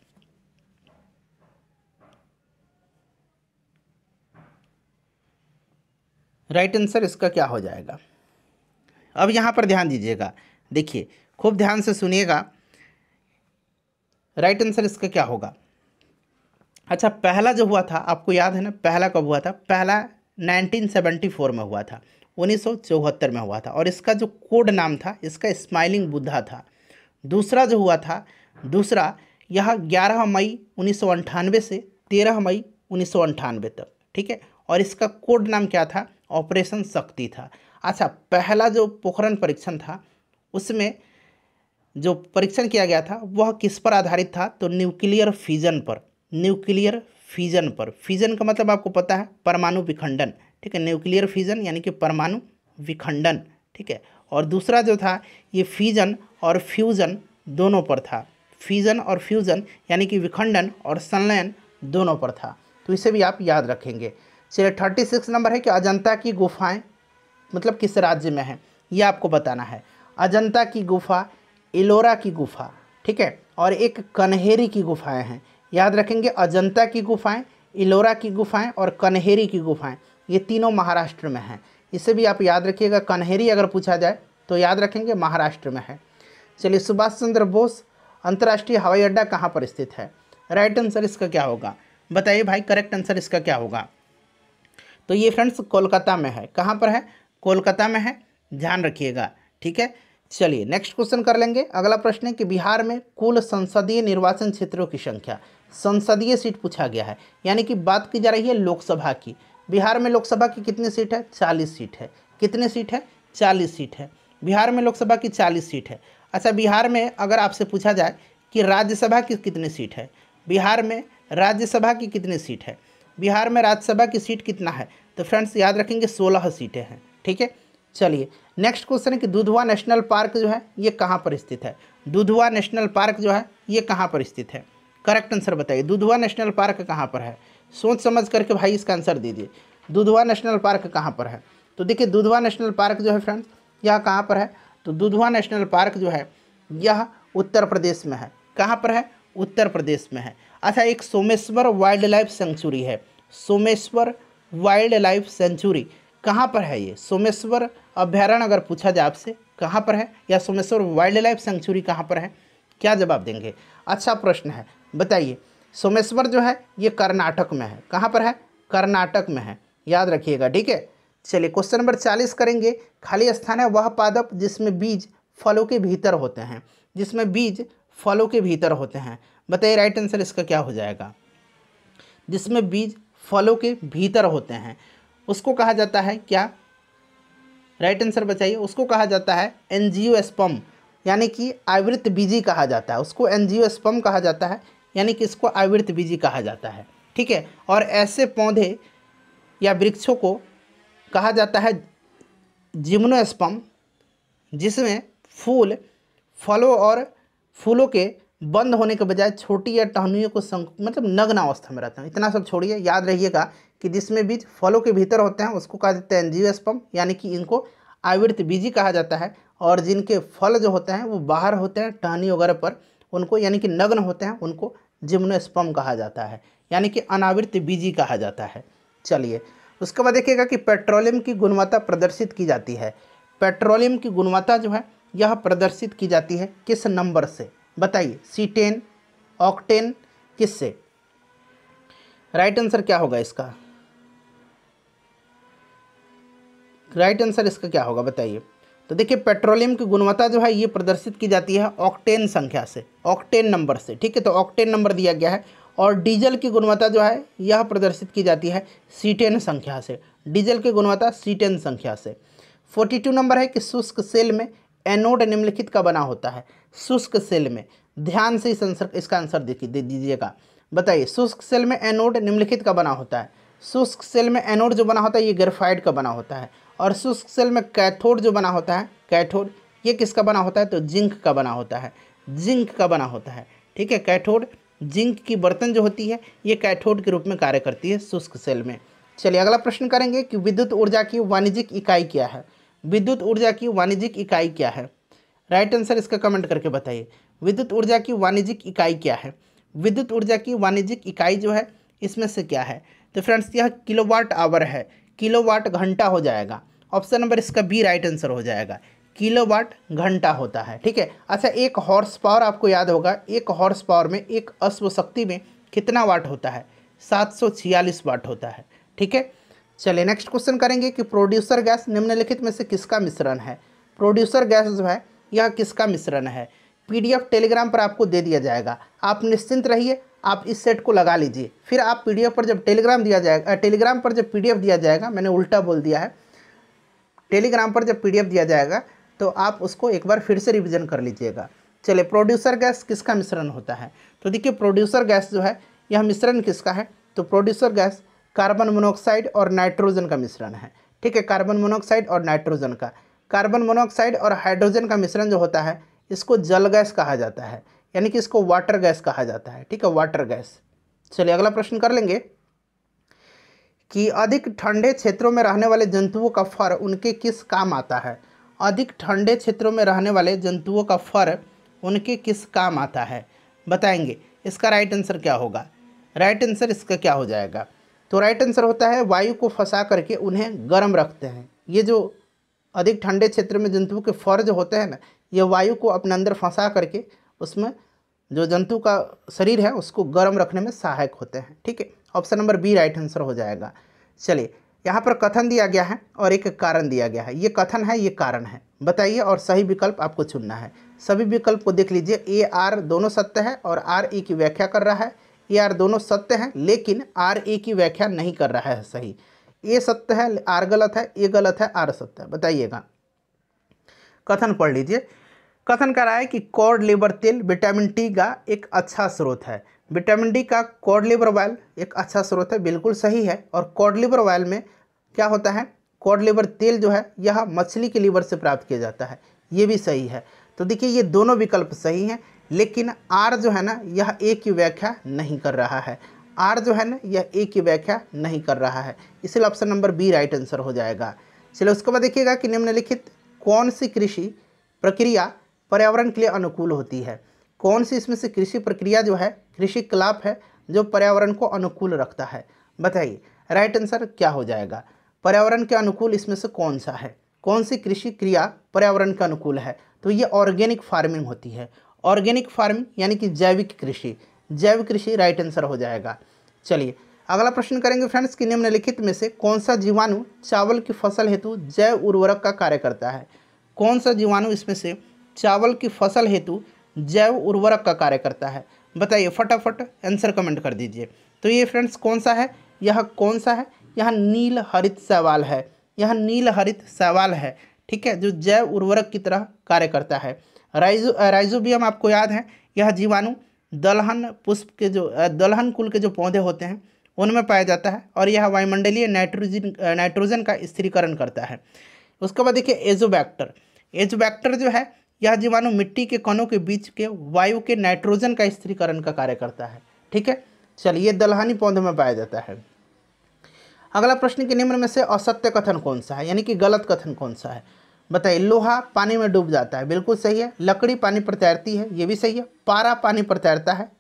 राइट आंसर इसका क्या हो जाएगा अब यहाँ पर ध्यान दीजिएगा देखिए खूब ध्यान से सुनिएगा राइट आंसर इसका क्या होगा अच्छा पहला जो हुआ था आपको याद है ना पहला कब हुआ था पहला 1974 में हुआ था उन्नीस में हुआ था और इसका जो कोड नाम था इसका स्माइलिंग बुद्धा था दूसरा जो हुआ था दूसरा यह 11 मई उन्नीस से 13 मई उन्नीस तक ठीक है और इसका कोड नाम क्या था ऑपरेशन शक्ति था अच्छा पहला जो पोखरण परीक्षण था उसमें जो परीक्षण किया गया था वह किस पर आधारित था तो न्यूक्लियर फिजन पर न्यूक्लियर फिजन पर फिजन का मतलब आपको पता है परमाणु विखंडन ठीक है न्यूक्लियर फिजन यानी कि परमाणु विखंडन ठीक है और दूसरा जो था ये फिजन और फ्यूजन दोनों पर था फिजन और फ्यूजन यानी कि विखंडन और संलयन दोनों पर था तो इसे भी आप याद रखेंगे चलिए थर्टी सिक्स नंबर है कि अजंता की गुफाएं मतलब किस राज्य में है ये आपको बताना है अजंता की गुफा एलोरा की गुफा ठीक है और एक कन्हेरी की गुफाएं हैं याद रखेंगे अजंता की गुफाएं इलोरा की गुफाएं और कन्हेरी की गुफाएं ये तीनों महाराष्ट्र में हैं इसे भी आप याद रखिएगा कन्हेरी अगर पूछा जाए तो याद रखेंगे महाराष्ट्र में है चलिए सुभाष चंद्र बोस अंतर्राष्ट्रीय हवाई अड्डा कहाँ पर स्थित है राइट आंसर इसका क्या होगा बताइए भाई करेक्ट आंसर इसका क्या होगा तो ये फ्रेंड्स कोलकाता में है कहाँ पर है कोलकाता में है ध्यान रखिएगा ठीक है चलिए नेक्स्ट क्वेश्चन कर लेंगे अगला प्रश्न है कि बिहार में कुल संसदीय निर्वाचन क्षेत्रों की संख्या संसदीय सीट पूछा गया है यानी कि बात की जा रही है लोकसभा की बिहार में लोकसभा की कितनी सीट है चालीस सीट है कितने सीट है चालीस सीट है बिहार में लोकसभा की चालीस सीट है अच्छा बिहार में अगर आपसे पूछा जाए कि राज्यसभा की कितनी सीट है बिहार में राज्यसभा की कितनी सीट है बिहार में राज्यसभा की सीट कितना है तो फ्रेंड्स याद रखेंगे सोलह सीटें हैं ठीक है चलिए नेक्स्ट क्वेश्चन है कि दुधवा नेशनल पार्क जो है ये कहाँ पर स्थित है दुधवा नेशनल पार्क जो है ये कहाँ पर स्थित है करेक्ट आंसर बताइए दुधवा नेशनल पार्क कहाँ पर है सोच समझ करके भाई इसका आंसर दीजिए दुधवा नेशनल पार्क कहाँ पर है तो देखिए दुधवा नेशनल पार्क जो है फ्रेंड्स यह कहाँ पर है तो दुधवा नेशनल पार्क जो है यह उत्तर प्रदेश में है कहाँ पर है उत्तर प्रदेश में है अच्छा एक सोमेश्वर वाइल्ड लाइफ सेंचुरी है सोमेश्वर वाइल्ड लाइफ सेंचुरी कहाँ पर है ये सोमेश्वर अभ्यारण्य अगर पूछा जाए आपसे कहाँ पर है या सोमेश्वर वाइल्ड लाइफ सेंचुरी कहाँ पर है क्या जवाब देंगे अच्छा प्रश्न है बताइए सोमेश्वर जो है ये कर्नाटक में है कहाँ पर है कर्नाटक में है याद रखिएगा ठीक है चलिए क्वेश्चन नंबर चालीस करेंगे खाली स्थान है वह पादप जिसमें बीज फलों के भीतर होते हैं जिसमें बीज फलों के भीतर होते हैं बताइए राइट आंसर इसका क्या हो जाएगा जिसमें बीज फलों के भीतर होते हैं उसको कहा जाता है क्या राइट आंसर बताइए उसको कहा जाता है एनजीओ स्पम यानी कि आवृत बीजी कहा जाता है उसको एनजीओ स्पम कहा जाता है यानी कि इसको आवृत बीजी कहा जाता है ठीक है और ऐसे पौधे या वृक्षों को कहा जाता है स्पम जिसमें फूल फलों और फूलों के बंद होने के बजाय छोटी या टहनियों को संक मतलब नग्न अवस्था में रहते हैं इतना सब छोड़िए याद रहिएगा कि जिसमें बीज फलों के भीतर होते हैं उसको कहा जाता है एनजियोस्पम यानी कि इनको आवृत बीजी कहा जाता है और जिनके फल जो होते हैं वो बाहर होते हैं टहनी वगैरह पर उनको यानी कि नग्न होते हैं उनको जिम्नोस्पम कहा जाता है यानी कि अनावृत बीजी कहा जाता है चलिए उसके बाद देखिएगा कि पेट्रोलियम की गुणवत्ता प्रदर्शित की जाती है पेट्रोलियम की गुणवत्ता जो है यह प्रदर्शित की जाती है किस नंबर से बताइए टेन ऑक्टेन किससे राइट आंसर क्या होगा इसका राइट आंसर इसका क्या होगा बताइए तो देखिए पेट्रोलियम की गुणवत्ता जो है ये प्रदर्शित की जाती है ऑक्टेन संख्या से ऑक्टेन नंबर से ठीक है तो ऑक्टेन नंबर दिया गया है और डीजल की गुणवत्ता जो है यह प्रदर्शित की जाती है सीटेन संख्या से डीजल की गुणवत्ता सीटेन संख्या से 42 नंबर है कि शुष्क सेल में एनोड निम्नलिखित का बना होता है शुष्क सेल में ध्यान से इस आंसर इसका आंसर देखिए दे दीजिएगा बताइए शुष्क सेल में एनोड निम्नलिखित का बना होता है शुष्क सेल में एनोड जो बना होता है ये ग्रेफाइड का बना होता है और शुष्क सेल में कैथोड जो बना होता है कैथोड ये किसका बना होता है तो जिंक का बना होता है जिंक का बना होता है ठीक है कैथोड जिंक की बर्तन जो होती है ये कैथोड के रूप में कार्य करती है शुष्क सेल में चलिए अगला प्रश्न करेंगे कि विद्युत ऊर्जा की वाणिज्यिक इकाई क्या है विद्युत ऊर्जा की वाणिज्यिक इकाई क्या है राइट आंसर इसका कमेंट करके बताइए विद्युत ऊर्जा की वाणिज्यिक इकाई क्या है विद्युत ऊर्जा की वाणिज्यिक इकाई जो है इसमें से क्या है तो फ्रेंड्स यह किलोवाट आवर है किलोवाट घंटा हो जाएगा ऑप्शन नंबर इसका बी राइट आंसर हो जाएगा किलोवाट घंटा होता है ठीक है अच्छा एक हॉर्स पावर आपको याद होगा एक हॉर्स पावर में एक अश्व शक्ति में कितना वाट होता है सात सौ छियालीस वाट होता है ठीक है चलिए नेक्स्ट क्वेश्चन करेंगे कि प्रोड्यूसर गैस निम्नलिखित में से किसका मिश्रण है प्रोड्यूसर गैस जो है यह किसका मिश्रण है पीडीएफ टेलीग्राम पर आपको दे दिया जाएगा आप निश्चिंत रहिए आप इस सेट को लगा लीजिए फिर आप पीडीएफ पर जब टेलीग्राम दिया जाएगा टेलीग्राम पर जब पीडीएफ दिया जाएगा मैंने उल्टा बोल दिया है टेलीग्राम पर जब पीडीएफ दिया जाएगा तो आप उसको एक बार फिर से रिविज़न कर लीजिएगा चलिए प्रोड्यूसर गैस किसका मिश्रण होता है तो देखिए प्रोड्यूसर गैस जो है यह मिश्रण किसका है तो प्रोड्यूसर गैस कार्बन मोनोक्साइड और नाइट्रोजन का मिश्रण है ठीक है कार्बन मोनोक्साइड और नाइट्रोजन का कार्बन मोनोक्साइड और हाइड्रोजन का मिश्रण जो होता है इसको जल गैस कहा जाता है यानी कि इसको वाटर गैस कहा जाता है ठीक है वाटर गैस चलिए अगला प्रश्न कर लेंगे कि अधिक ठंडे क्षेत्रों में रहने वाले जंतुओं का फर उनके किस काम आता है अधिक ठंडे क्षेत्रों में रहने वाले जंतुओं का फर उनके किस काम आता है बताएंगे इसका राइट आंसर क्या होगा राइट आंसर इसका क्या हो जाएगा तो राइट आंसर होता है वायु को फंसा करके उन्हें गर्म रखते हैं ये जो अधिक ठंडे क्षेत्र में जंतु के फर जो होते हैं ना ये वायु को अपने अंदर फंसा करके उसमें जो जंतु का शरीर है उसको गर्म रखने में सहायक होते हैं ठीक है option number B right answer हो जाएगा चलिए यहाँ पर कथन दिया गया है और एक कारण दिया गया है ये कथन है ये कारण है बताइए और सही विकल्प आपको चुनना है सभी विकल्प को देख लीजिए ए आर दोनों सत्य है और आर ई e की व्याख्या कर रहा है ये आर दोनों सत्य हैं लेकिन आर ए की व्याख्या नहीं कर रहा है सही ए सत्य है आर गलत है ए गलत है आर सत्य है बताइएगा कथन पढ़ लीजिए कथन कर रहा है कि कॉर्ड लेबर तेल विटामिन टी का एक अच्छा स्रोत है विटामिन डी का कॉर्ड लेबर ऑयल एक अच्छा स्रोत है बिल्कुल सही है और कॉर्ड लेबर ऑयल में क्या होता है कॉर्ड लेबर तेल जो है यह मछली के लीवर से प्राप्त किया जाता है ये भी सही है तो देखिए ये दोनों विकल्प सही हैं लेकिन आर जो है ना यह ए की व्याख्या नहीं कर रहा है आर जो है ना यह ए की व्याख्या नहीं कर रहा है इसलिए option number B right answer हो जाएगा चलिए उसके बाद देखिएगा कि निम्नलिखित कौन सी कृषि प्रक्रिया पर्यावरण के लिए अनुकूल होती है कौन सी इसमें से कृषि प्रक्रिया जो है कृषि कलाप है जो पर्यावरण को अनुकूल रखता है बताइए राइट आंसर क्या हो जाएगा पर्यावरण के अनुकूल इसमें से कौन सा है कौन सी कृषि क्रिया पर्यावरण के अनुकूल है तो ये ऑर्गेनिक फार्मिंग होती है ऑर्गेनिक फार्मिंग यानी कि जैविक कृषि जैव कृषि राइट आंसर हो जाएगा चलिए अगला प्रश्न करेंगे फ्रेंड्स कि निम्नलिखित में से कौन सा जीवाणु चावल की फसल हेतु जैव उर्वरक का कार्य करता है कौन सा जीवाणु इसमें से चावल की फसल हेतु जैव उर्वरक का कार्य करता है बताइए फटाफट आंसर कमेंट कर दीजिए तो ये फ्रेंड्स कौन सा है यह कौन सा है यह नील हरित सवाल है यह नील हरित सवाल है ठीक है जो जैव उर्वरक की तरह कार्य करता है राइजो राइजोबियम आपको याद है यह जीवाणु दलहन पुष्प के जो दलहन कुल के जो पौधे होते हैं उनमें पाया जाता है और यह वायुमंडलीय नाइट्रोजन नाइट्रोजन का स्थिरीकरण करता है उसके बाद देखिए एजोबैक्टर एजोबैक्टर जो है यह जीवाणु मिट्टी के कणों के बीच के वायु के नाइट्रोजन का स्थिरीकरण का कार्य करता है ठीक है चलिए दलहनी पौधे में पाया जाता है अगला प्रश्न के निम्न में से असत्य कथन कौन सा है यानी कि गलत कथन कौन सा है बताइए लोहा पानी में डूब जाता है बिल्कुल सही है लकड़ी पानी पर तैरती है ये भी सही है पारा पानी पर तैरता है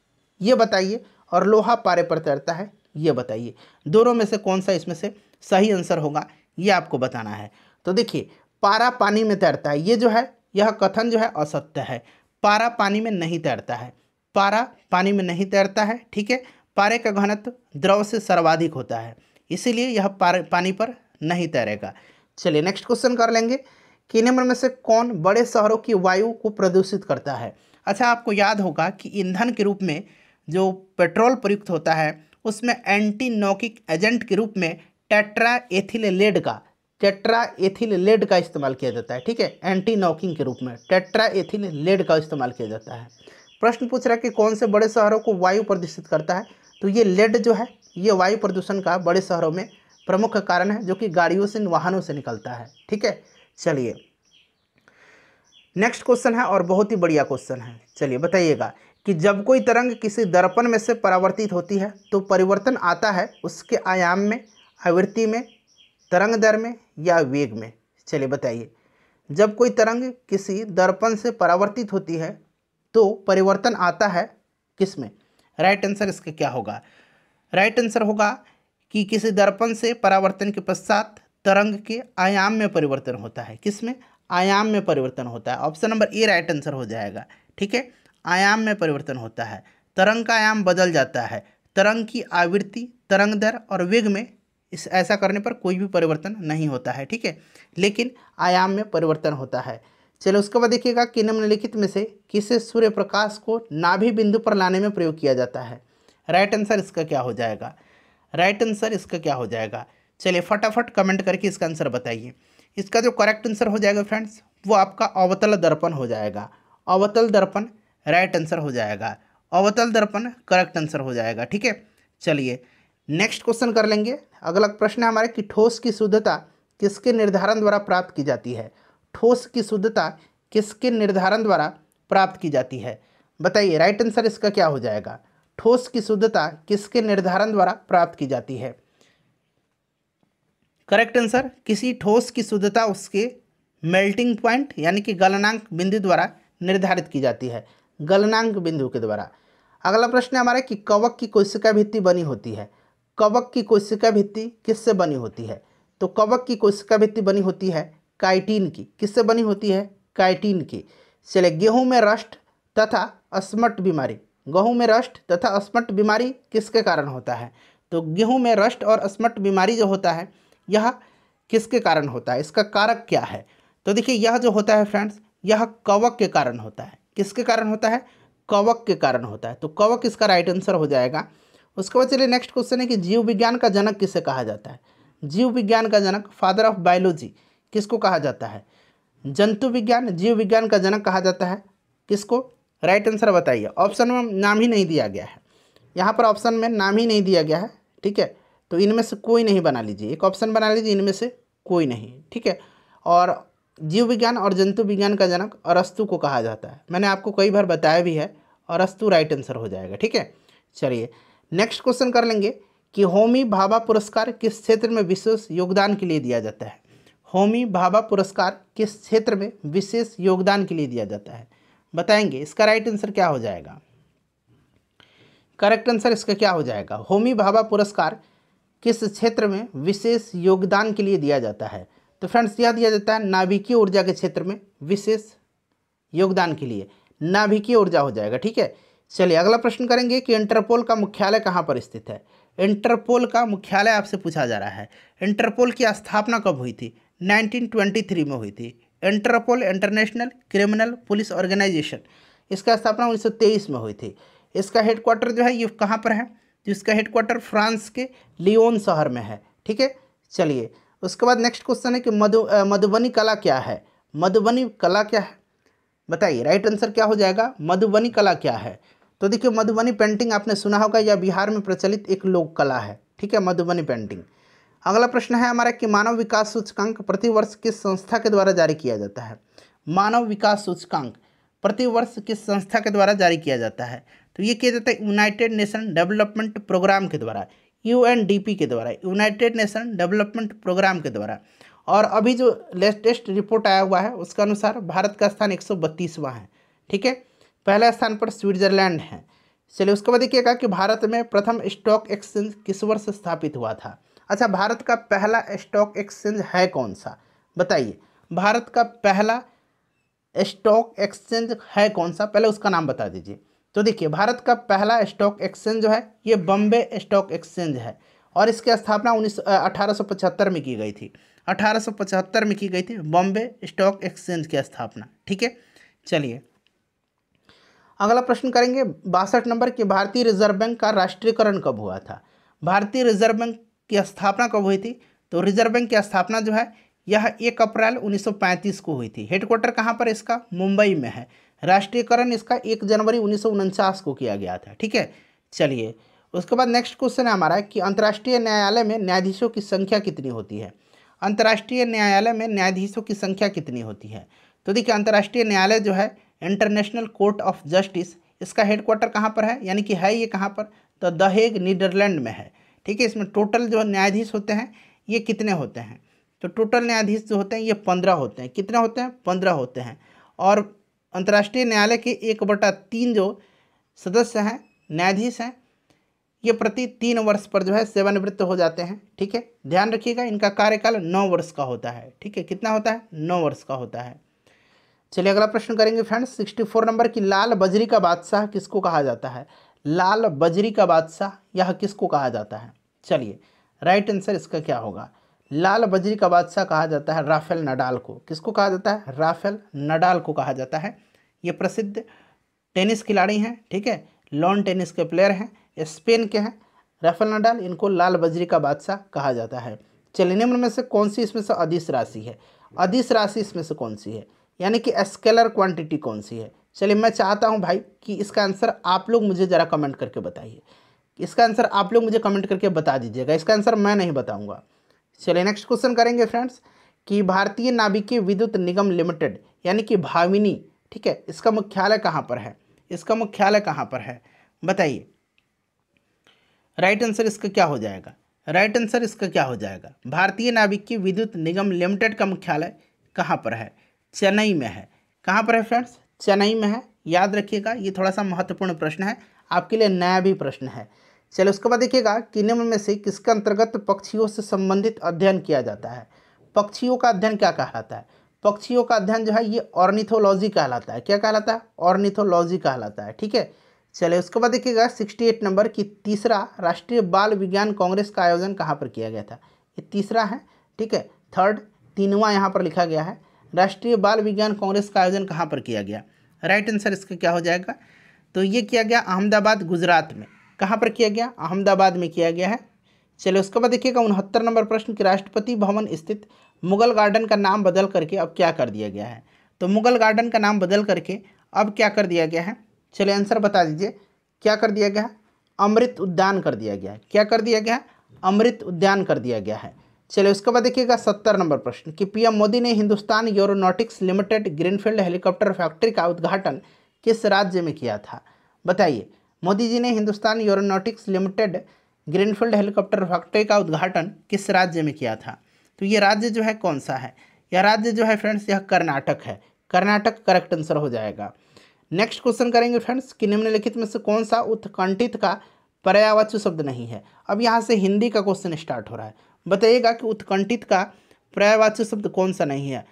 ये बताइए और लोहा पारे पर तैरता है ये बताइए दोनों में से कौन सा इसमें से सही आंसर होगा ये आपको बताना है तो देखिए पारा पानी में तैरता है ये जो है यह कथन जो है असत्य है पारा पानी में नहीं तैरता है पारा पानी में नहीं तैरता है ठीक है पारे का घनत्व द्रव से सर्वाधिक होता है इसीलिए यह पानी पर नहीं तैरेगा चलिए नेक्स्ट क्वेश्चन कर लेंगे कि निम्न में से कौन बड़े शहरों की वायु को प्रदूषित करता है अच्छा आपको याद होगा कि ईंधन के रूप में जो पेट्रोल प्रयुक्त होता है उसमें एंटी नौकिक एजेंट के रूप में टेट्रा एथिल लेड का टेट्रा एथिल लेड का इस्तेमाल किया जाता है ठीक है एंटी नॉकिंग के रूप में टेट्रा एथिल लेड का इस्तेमाल किया जाता है प्रश्न पूछ रहा है कि कौन से बड़े शहरों को वायु प्रदूषित करता है तो ये लेड जो है ये वायु प्रदूषण का बड़े शहरों में प्रमुख कारण है जो कि गाड़ियों से वाहनों से निकलता है ठीक है चलिए नेक्स्ट क्वेश्चन है और बहुत ही बढ़िया क्वेश्चन है चलिए बताइएगा कि जब कोई तरंग किसी दर्पण में से परावर्तित होती है तो परिवर्तन आता है उसके आयाम में आवृत्ति में तरंग दर में या वेग में चलिए बताइए जब कोई तरंग किसी दर्पण से परावर्तित होती है तो परिवर्तन आता है किस में राइट आंसर इसका क्या होगा राइट आंसर होगा कि किसी दर्पण से परावर्तन के पश्चात तरंग के आयाम में परिवर्तन होता है किस में आयाम में परिवर्तन होता है option number A right answer हो जाएगा ठीक है आयाम में परिवर्तन होता है तरंग का आयाम बदल जाता है तरंग की आवृत्ति तरंग दर और वेग में इस ऐसा करने पर कोई भी परिवर्तन नहीं होता है ठीक है लेकिन आयाम में परिवर्तन होता है चलो उसके बाद देखिएगा कि निम्नलिखित में से किसे सूर्य प्रकाश को नाभि बिंदु पर लाने में प्रयोग किया जाता है राइट आंसर इसका क्या हो जाएगा राइट आंसर इसका क्या हो जाएगा चलिए फटाफट कमेंट करके इसका आंसर बताइए इसका जो करेक्ट आंसर हो जाएगा फ्रेंड्स वो आपका अवतल दर्पण हो जाएगा अवतल दर्पण राइट आंसर हो जाएगा अवतल दर्पण करेक्ट आंसर हो जाएगा ठीक है चलिए नेक्स्ट क्वेश्चन कर लेंगे अगला प्रश्न है हमारे कि ठोस की शुद्धता किसके निर्धारण द्वारा प्राप्त की जाती है ठोस की शुद्धता किसके निर्धारण द्वारा प्राप्त की जाती है बताइए राइट आंसर इसका क्या हो जाएगा ठोस की शुद्धता किसके निर्धारण द्वारा प्राप्त की जाती है करेक्ट आंसर किसी ठोस की शुद्धता उसके मेल्टिंग पॉइंट यानी कि गलनांक बिंदु द्वारा निर्धारित की जाती है गलनांक बिंदु के द्वारा अगला प्रश्न है हमारा कि कवक की कोशिका भित्ति बनी होती है कवक की कोशिका भित्ति किससे बनी होती है तो कवक की कोशिका भित्ति बनी होती है काइटीन की किससे बनी होती है काइटीन की चलिए गेहूँ में रष्ट तथा अस्मट बीमारी गेहूँ में रष्ट तथा अस्मट बीमारी किसके कारण होता है तो गेहूँ में रष्ट और अस्मट बीमारी जो होता है यह किसके कारण होता है इसका कारक क्या है तो देखिए यह जो होता है फ्रेंड्स यह कवक के कारण होता है किसके कारण होता है कवक के कारण होता है तो कवक इसका राइट आंसर हो जाएगा उसके बाद चलिए नेक्स्ट क्वेश्चन है कि जीव विज्ञान का जनक किसे कहा जाता है जीव विज्ञान का जनक फादर ऑफ बायोलॉजी किसको कहा जाता है जंतु विज्ञान जीव विज्ञान का जनक कहा जाता है किसको राइट आंसर बताइए ऑप्शन में नाम ही नहीं दिया गया है यहाँ पर ऑप्शन में नाम ही नहीं दिया गया है ठीक है तो इनमें से कोई नहीं बना लीजिए एक ऑप्शन बना लीजिए इनमें से कोई नहीं ठीक है और जीव विज्ञान और जंतु विज्ञान का जनक अरस्तु को कहा जाता है मैंने आपको कई बार बताया भी है अरस्तु राइट आंसर हो जाएगा ठीक है चलिए नेक्स्ट क्वेश्चन कर लेंगे कि होमी भाभा पुरस्कार किस क्षेत्र में विशेष योगदान के लिए दिया जाता है होमी भाभा पुरस्कार किस क्षेत्र में विशेष योगदान के लिए दिया जाता है बताएंगे इसका राइट आंसर क्या हो जाएगा करेक्ट आंसर इसका क्या हो जाएगा होमी भाभा पुरस्कार किस क्षेत्र में विशेष योगदान के लिए दिया जाता है तो फ्रेंड्स यह दिया जाता है नाभिकीय ऊर्जा के क्षेत्र में विशेष योगदान के लिए नाभिकीय ऊर्जा हो जाएगा ठीक है चलिए अगला प्रश्न करेंगे कि इंटरपोल का मुख्यालय कहाँ पर स्थित है इंटरपोल का मुख्यालय आपसे पूछा जा रहा है इंटरपोल की स्थापना कब हुई थी 1923 में हुई थी Interpol International Criminal Police Organization इसका स्थापना 1923 में हुई थी इसका हेडक्वार्टर जो है ये कहाँ पर है जिसका हेडक्वार्टर फ्रांस के लियोन शहर में है ठीक है चलिए उसके बाद नेक्स्ट क्वेश्चन है कि मधु मधुबनी कला क्या है मधुबनी कला क्या है बताइए राइट आंसर क्या हो जाएगा मधुबनी कला क्या है तो देखिए मधुबनी पेंटिंग आपने सुना होगा यह बिहार में प्रचलित एक लोक कला है ठीक है मधुबनी पेंटिंग अगला प्रश्न है हमारा कि मानव विकास सूचकांक प्रतिवर्ष किस संस्था के द्वारा जारी किया जाता है मानव विकास सूचकांक प्रतिवर्ष किस संस्था के द्वारा जारी किया जाता है तो ये किया जाता है यूनाइटेड नेशन डेवलपमेंट प्रोग्राम के द्वारा यू के द्वारा यूनाइटेड नेशन डेवलपमेंट प्रोग्राम के द्वारा और अभी जो लेटेस्ट रिपोर्ट आया हुआ है उसके अनुसार भारत का स्थान एक है ठीक है पहला स्थान पर स्विट्जरलैंड है चलिए उसके बाद देखिएगा कि भारत में प्रथम स्टॉक एक्सचेंज किस वर्ष स्थापित हुआ था अच्छा भारत का पहला स्टॉक एक्सचेंज है कौन सा बताइए भारत का पहला स्टॉक एक्सचेंज है कौन सा पहले उसका नाम बता दीजिए तो देखिए भारत का पहला स्टॉक एक्सचेंज जो है ये बम्बे स्टॉक एक्सचेंज है और इसकी स्थापना उन्नीस अठारह में की गई थी 1875 में की गई थी बॉम्बे स्टॉक एक्सचेंज की स्थापना ठीक है चलिए अगला प्रश्न करेंगे बासठ नंबर कि भारतीय रिजर्व बैंक का राष्ट्रीयकरण कब हुआ था भारतीय रिजर्व बैंक की स्थापना कब हुई थी तो रिजर्व बैंक की स्थापना जो है यह एक अप्रैल 1935 को हुई थी हेडक्वार्टर कहाँ पर इसका मुंबई में है राष्ट्रीयकरण इसका एक जनवरी उन्नीस को किया गया था ठीक है चलिए उसके बाद नेक्स्ट क्वेश्चन है हमारा कि अंतर्राष्ट्रीय न्यायालय में न्यायाधीशों की संख्या कितनी होती है अंतर्राष्ट्रीय न्यायालय में न्यायाधीशों की संख्या कितनी होती है तो देखिए अंतर्राष्ट्रीय न्यायालय जो है इंटरनेशनल कोर्ट ऑफ जस्टिस इसका हेडक्वार्टर कहाँ पर है यानी कि है ये कहाँ पर तो द हेग नीदरलैंड में है ठीक है इसमें टोटल जो न्यायाधीश होते हैं ये कितने होते हैं तो टोटल न्यायाधीश जो होते हैं ये पंद्रह होते हैं कितने होते हैं पंद्रह होते हैं और अंतर्राष्ट्रीय न्यायालय के एक बटा तीन जो सदस्य हैं न्यायाधीश हैं ये प्रति तीन वर्ष पर जो है सेवानिवृत्त हो जाते हैं ठीक है ध्यान रखिएगा इनका कार्यकाल नौ वर्ष का होता है ठीक है कितना होता है नौ वर्ष का होता है चलिए अगला प्रश्न करेंगे फ्रेंड्स सिक्सटी फोर नंबर की लाल बजरी का बादशाह किसको कहा जाता है लाल बजरी का बादशाह यह किसको कहा जाता है चलिए राइट आंसर इसका क्या होगा लाल बजरी का बादशाह कहा जाता है राफेल नडाल को किसको कहा जाता है राफेल नडाल को कहा जाता है ये प्रसिद्ध टेनिस खिलाड़ी हैं ठीक है लॉन टेनिस के प्लेयर हैं स्पेन के हैं राफेल नडाल इनको लाल बजरी का बादशाह कहा जाता है चलिए निम्न में से कौन सी इसमें से अधिस राशि है अधिस राशि इसमें से कौन सी है यानी कि स्केलर क्वांटिटी कौन सी है चलिए मैं चाहता हूँ भाई कि इसका आंसर आप लोग मुझे ज़रा कमेंट करके बताइए इसका आंसर आप लोग मुझे कमेंट करके बता दीजिएगा इसका आंसर मैं नहीं बताऊँगा चलिए नेक्स्ट क्वेश्चन करेंगे फ्रेंड्स कि भारतीय नाभिकीय विद्युत निगम लिमिटेड यानी कि भाविनी ठीक है इसका मुख्यालय कहाँ पर है इसका मुख्यालय कहाँ पर है बताइए राइट आंसर इसका क्या हो जाएगा राइट आंसर इसका क्या हो जाएगा भारतीय नाभिकीय विद्युत निगम लिमिटेड का मुख्यालय कहाँ पर है चेन्नई में है कहाँ पर है फ्रेंड्स चेन्नई में है याद रखिएगा ये थोड़ा सा महत्वपूर्ण प्रश्न है आपके लिए नया भी प्रश्न है चलिए उसके बाद देखिएगा कि निम्न में से किसके अंतर्गत पक्षियों से संबंधित अध्ययन किया जाता है पक्षियों का अध्ययन क्या कहलाता है पक्षियों का अध्ययन जो है ये ऑर्निथोलॉजी कहलाता है क्या कहलाता है ऑर्निथोलॉजी कहलाता है ठीक है चलिए उसके बाद देखिएगा सिक्सटी एट नंबर की तीसरा राष्ट्रीय बाल विज्ञान कांग्रेस का आयोजन कहाँ पर किया गया था ये तीसरा है ठीक है थर्ड तीनवा यहाँ पर लिखा गया है राष्ट्रीय बाल विज्ञान कांग्रेस का आयोजन कहाँ पर किया गया राइट आंसर इसका क्या हो जाएगा तो ये किया गया अहमदाबाद गुजरात में कहाँ पर किया गया अहमदाबाद में किया गया है चलिए उसके बाद देखिएगा उनहत्तर नंबर प्रश्न कि राष्ट्रपति भवन स्थित मुगल गार्डन का नाम बदल करके अब क्या कर दिया गया है तो मुगल गार्डन का नाम बदल करके अब क्या कर दिया गया है चलिए आंसर बता दीजिए क्या कर दिया गया है अमृत उद्यान कर दिया गया है क्या कर दिया गया है अमृत उद्यान कर दिया गया है चलिए उसके बाद देखिएगा सत्तर नंबर प्रश्न कि पीएम मोदी ने Hindustan Aeronautics Limited greenfield helicopter factory का उद्घाटन किस राज्य में किया था बताइए मोदी जी ने Hindustan Aeronautics Limited greenfield helicopter factory का उद्घाटन किस राज्य में किया था तो ये राज्य जो है कौन सा है यह राज्य जो है फ्रेंड्स यह कर्नाटक है कर्नाटक करेक्ट आंसर हो जाएगा नेक्स्ट क्वेश्चन करेंगे फ्रेंड्स कि निम्नलिखित में से कौन सा उत्कंठित का पर्यावाचु शब्द नहीं है अब यहाँ से हिंदी का क्वेश्चन स्टार्ट हो रहा है बताइएगा कि उत्कंठित का पर्यावाचु शब्द कौन सा नहीं है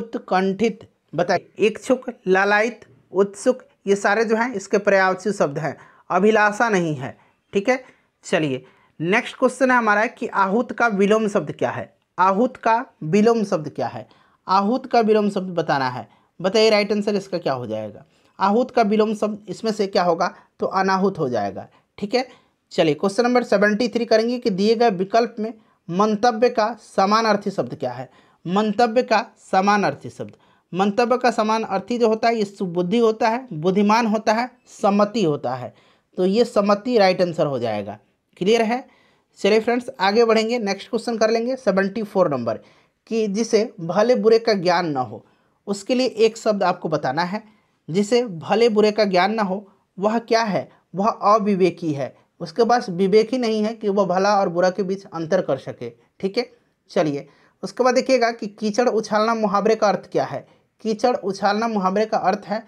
उत्कंठित बताइए इच्छुक लालायित उत्सुक ये सारे जो हैं इसके पर्यावाचु शब्द हैं अभिलाषा नहीं है ठीक है चलिए नेक्स्ट क्वेश्चन है हमारा कि आहूत का विलोम शब्द क्या है आहूत का विलोम शब्द क्या है आहूत का विलोम शब्द बताना है बताइए राइट आंसर इसका क्या हो जाएगा आहूत का विलोम शब्द इसमें से क्या होगा तो अनाहूत हो जाएगा ठीक है चलिए क्वेश्चन नंबर सेवेंटी थ्री करेंगे कि दिए गए विकल्प में मंतव्य का समान अर्थी शब्द क्या है मंतव्य का समान अर्थी शब्द मंतव्य का समान अर्थी जो होता है ये सुबुद्धि होता है बुद्धिमान होता है सम्मति होता है तो ये सम्मति राइट आंसर हो जाएगा क्लियर है चलिए फ्रेंड्स आगे बढ़ेंगे नेक्स्ट क्वेश्चन कर लेंगे सेवेंटी फोर नंबर कि जिसे भले बुरे का ज्ञान ना हो उसके लिए एक शब्द आपको बताना है जिसे भले बुरे का ज्ञान ना हो वह क्या है वह अविवेकी है उसके पास विवेक ही नहीं है कि वह भला और बुरा के बीच अंतर कर सके ठीक है चलिए उसके बाद देखिएगा कि कीचड़ उछालना मुहावरे का अर्थ क्या है कीचड़ उछालना मुहावरे का अर्थ है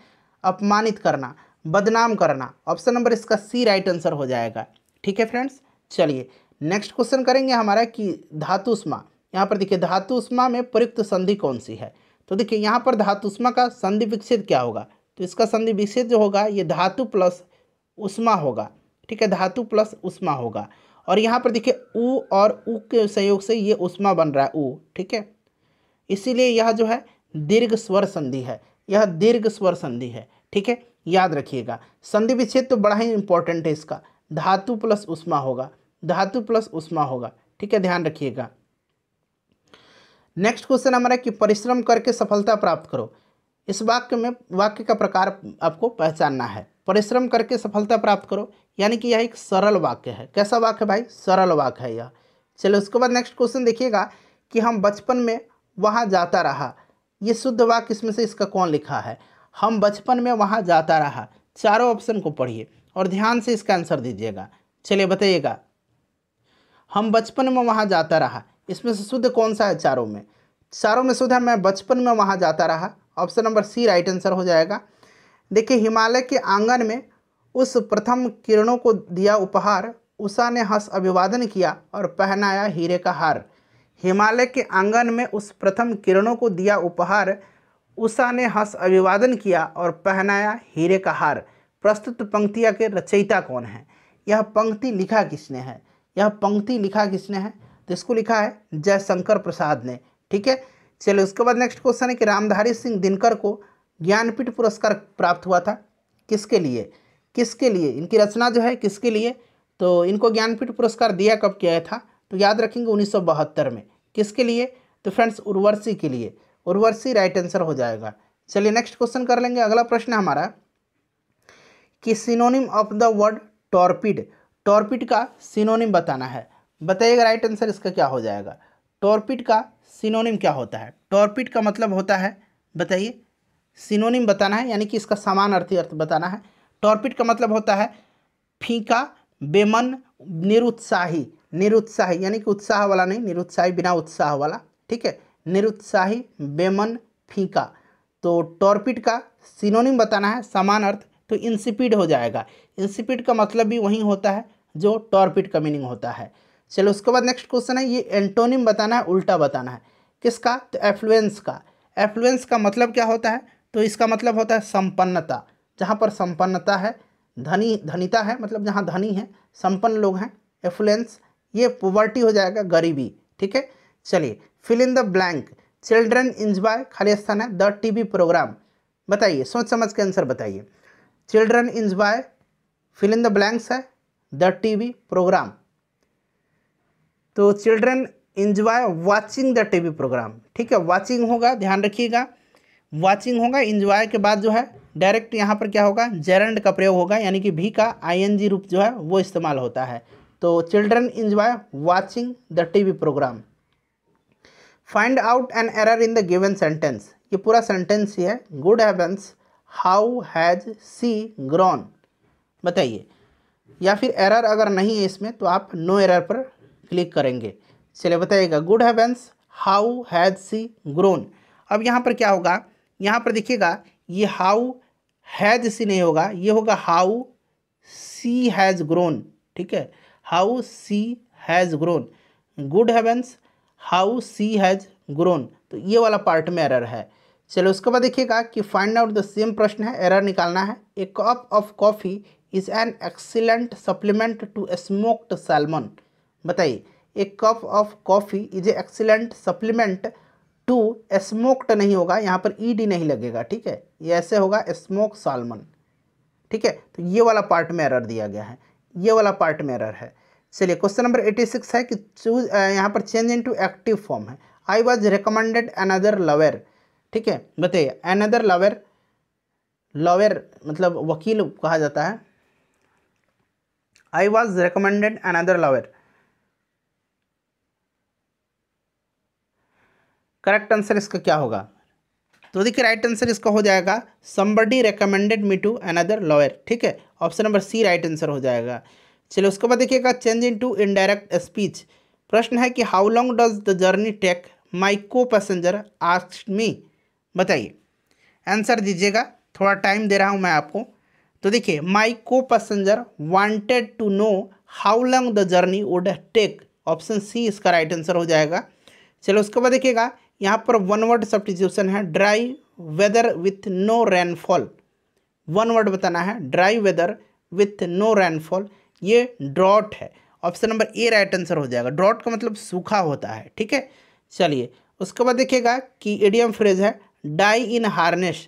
अपमानित करना बदनाम करना ऑप्शन नंबर इसका सी राइट आंसर हो जाएगा ठीक है फ्रेंड्स चलिए नेक्स्ट क्वेश्चन करेंगे हमारा कि धातु उष्मा यहाँ पर देखिए धातु उष्मा में प्रयुक्त संधि कौन सी है तो देखिए यहाँ पर धातु उष्मा का संधि विकसित क्या होगा तो इसका संधि विकसित जो होगा ये धातु प्लस उष्मा होगा ठीक है धातु प्लस उष्मा होगा और यहाँ पर देखिए उ और उ के संयोग से ये उष्मा बन रहा है ऊ ठीक है इसीलिए यह जो है दीर्घ स्वर संधि है यह दीर्घ स्वर संधि है ठीक है याद रखिएगा संधि विच्छेद तो बड़ा ही इंपॉर्टेंट है इसका धातु प्लस उष्मा होगा धातु प्लस उष्मा होगा ठीक है ध्यान रखिएगा नेक्स्ट क्वेश्चन हमारा कि परिश्रम करके सफलता प्राप्त करो इस वाक्य में वाक्य का प्रकार आपको पहचानना है परिश्रम करके सफलता प्राप्त करो यानी कि यह एक सरल वाक्य है कैसा वाक्य भाई सरल वाक्य है यह चलो उसके बाद नेक्स्ट क्वेश्चन देखिएगा कि हम बचपन में वहाँ जाता रहा ये शुद्ध वाक्य इसमें से इसका कौन लिखा है हम बचपन में वहाँ जाता रहा चारों ऑप्शन को पढ़िए और ध्यान से इसका आंसर दीजिएगा चलिए बताइएगा हम बचपन में वहाँ जाता रहा इसमें से शुद्ध कौन सा है चारों में चारों में शुद्ध है मैं बचपन में वहाँ जाता रहा option number C right answer हो जाएगा देखिए हिमालय के आंगन में उस प्रथम किरणों को दिया उपहार उषा ने हंस अभिवादन किया और पहनाया हीरे का हार हिमालय के आंगन में उस प्रथम किरणों को दिया उपहार उषा ने हंस अभिवादन किया और पहनाया हीरे का हार प्रस्तुत पंक्तियाँ के रचयिता कौन है यह पंक्ति लिखा किसने है यह पंक्ति लिखा किसने है तो इसको लिखा है जयशंकर प्रसाद ने ठीक है चलो उसके बाद नेक्स्ट क्वेश्चन है कि रामधारी सिंह दिनकर को ज्ञानपीठ पुरस्कार प्राप्त हुआ था किसके लिए किसके लिए इनकी रचना जो है किसके लिए तो इनको ज्ञानपीठ पुरस्कार दिया कब किया था तो याद रखेंगे उन्नीस में किसके लिए तो फ्रेंड्स उर्वरसी के लिए उर्वशी राइट आंसर हो जाएगा चलिए नेक्स्ट क्वेश्चन कर लेंगे अगला प्रश्न हमारा कि synonym of the word torpid torpid का सिनोनिम बताना है बताइएगा राइट आंसर इसका क्या हो जाएगा टॉर्पिड का सिनोनिम क्या होता है टॉर्पिड का मतलब होता है बताइए सिनोनिम बताना है यानी कि इसका समान अर्थी अर्थ बताना है टॉर्पिड का मतलब होता है फीका बेमन निरुत्साही निरुत्साही यानी कि उत्साह वाला नहीं निरुत्साही बिना उत्साह वाला ठीक है निरुत्साही बेमन फीका तो टॉर्पिड का सिनोनिम बताना है समान अर्थ तो इंसिपिड हो जाएगा इंसिपिड का मतलब भी वही होता है जो टॉर्पिड का मीनिंग होता है चलो उसके बाद नेक्स्ट क्वेश्चन है ये एंटोनिम बताना है उल्टा बताना है किसका तो एफ्लुएंस का एफ्लुएंस का मतलब क्या होता है तो इसका मतलब होता है संपन्नता जहाँ पर संपन्नता है धनी धनिता है मतलब जहाँ धनी है संपन्न लोग हैं एफ्लुएंस ये पोवर्टी हो जाएगा गरीबी ठीक है चलिए fill in the blank children enjoy खाली स्थान है द टीवी प्रोग्राम बताइए सोच समझ के आंसर बताइए children enjoy fill in the blanks है द टीवी प्रोग्राम तो children enjoy watching the TV programme ठीक है वाचिंग होगा ध्यान रखिएगा वाचिंग होगा इंजॉय के बाद जो है डायरेक्ट यहाँ पर क्या होगा जेरेंड का प्रयोग होगा यानी कि भी का आईएनजी रूप जो है वो इस्तेमाल होता है तो children enjoy watching the TV programme find out an error in the given sentence ये पूरा सेंटेंस ही है good heavens how has she grown बताइए या फिर एरर अगर नहीं है इसमें तो आप नो एरर पर क्लिक करेंगे चलिए बताइएगा good heavens how has she grown अब यहाँ पर क्या होगा यहाँ पर देखिएगा ये हाउ हैज सी नहीं होगा ये होगा हाउ सी हैज़ ग्रोन ठीक है how she has grown good heavens how she has grown तो ये वाला पार्ट में एरर है चलो उसके बाद देखिएगा कि फाइंड आउट द सेम प्रश्न है एरर निकालना है a cup of coffee is an excellent supplement to smoked salmon बताइए a cup of coffee is a excellent supplement to smoked नहीं होगा यहाँ पर ई e डी नहीं लगेगा ठीक है ये ऐसे होगा स्मोक सालमन ठीक है तो ये वाला पार्ट में एरर दिया गया है ये वाला पार्ट में एरर है चलिए क्वेश्चन नंबर एटी सिक्स है कि चूज यहाँ पर change into active form है I was recommended another lawyer ठीक है बताइए अनदर लवेर लॉयर मतलब वकील कहा जाता है I was recommended another lawyer correct answer इसका क्या होगा तो देखिए राइट आंसर इसका हो जाएगा somebody recommended me to another lawyer ठीक है option number C right answer हो जाएगा चलिए उसके बाद देखिएगा change into indirect speech प्रश्न है कि how long does the journey take my co passenger ask me बताइए आंसर दीजिएगा थोड़ा टाइम दे रहा हूँ मैं आपको तो देखिए my co passenger wanted to know how long the journey would take option C इसका राइट आंसर हो जाएगा चलो उसके बाद देखिएगा यहाँ पर वन वर्ड सब्सटीट्यूशन है dry weather with no rainfall one word बताना है dry weather with no rainfall ये ड्रॉट है option number A right answer हो जाएगा ड्रॉट का मतलब सूखा होता है ठीक है चलिए उसके बाद देखिएगा कि एडियम फ्रेज है die in harness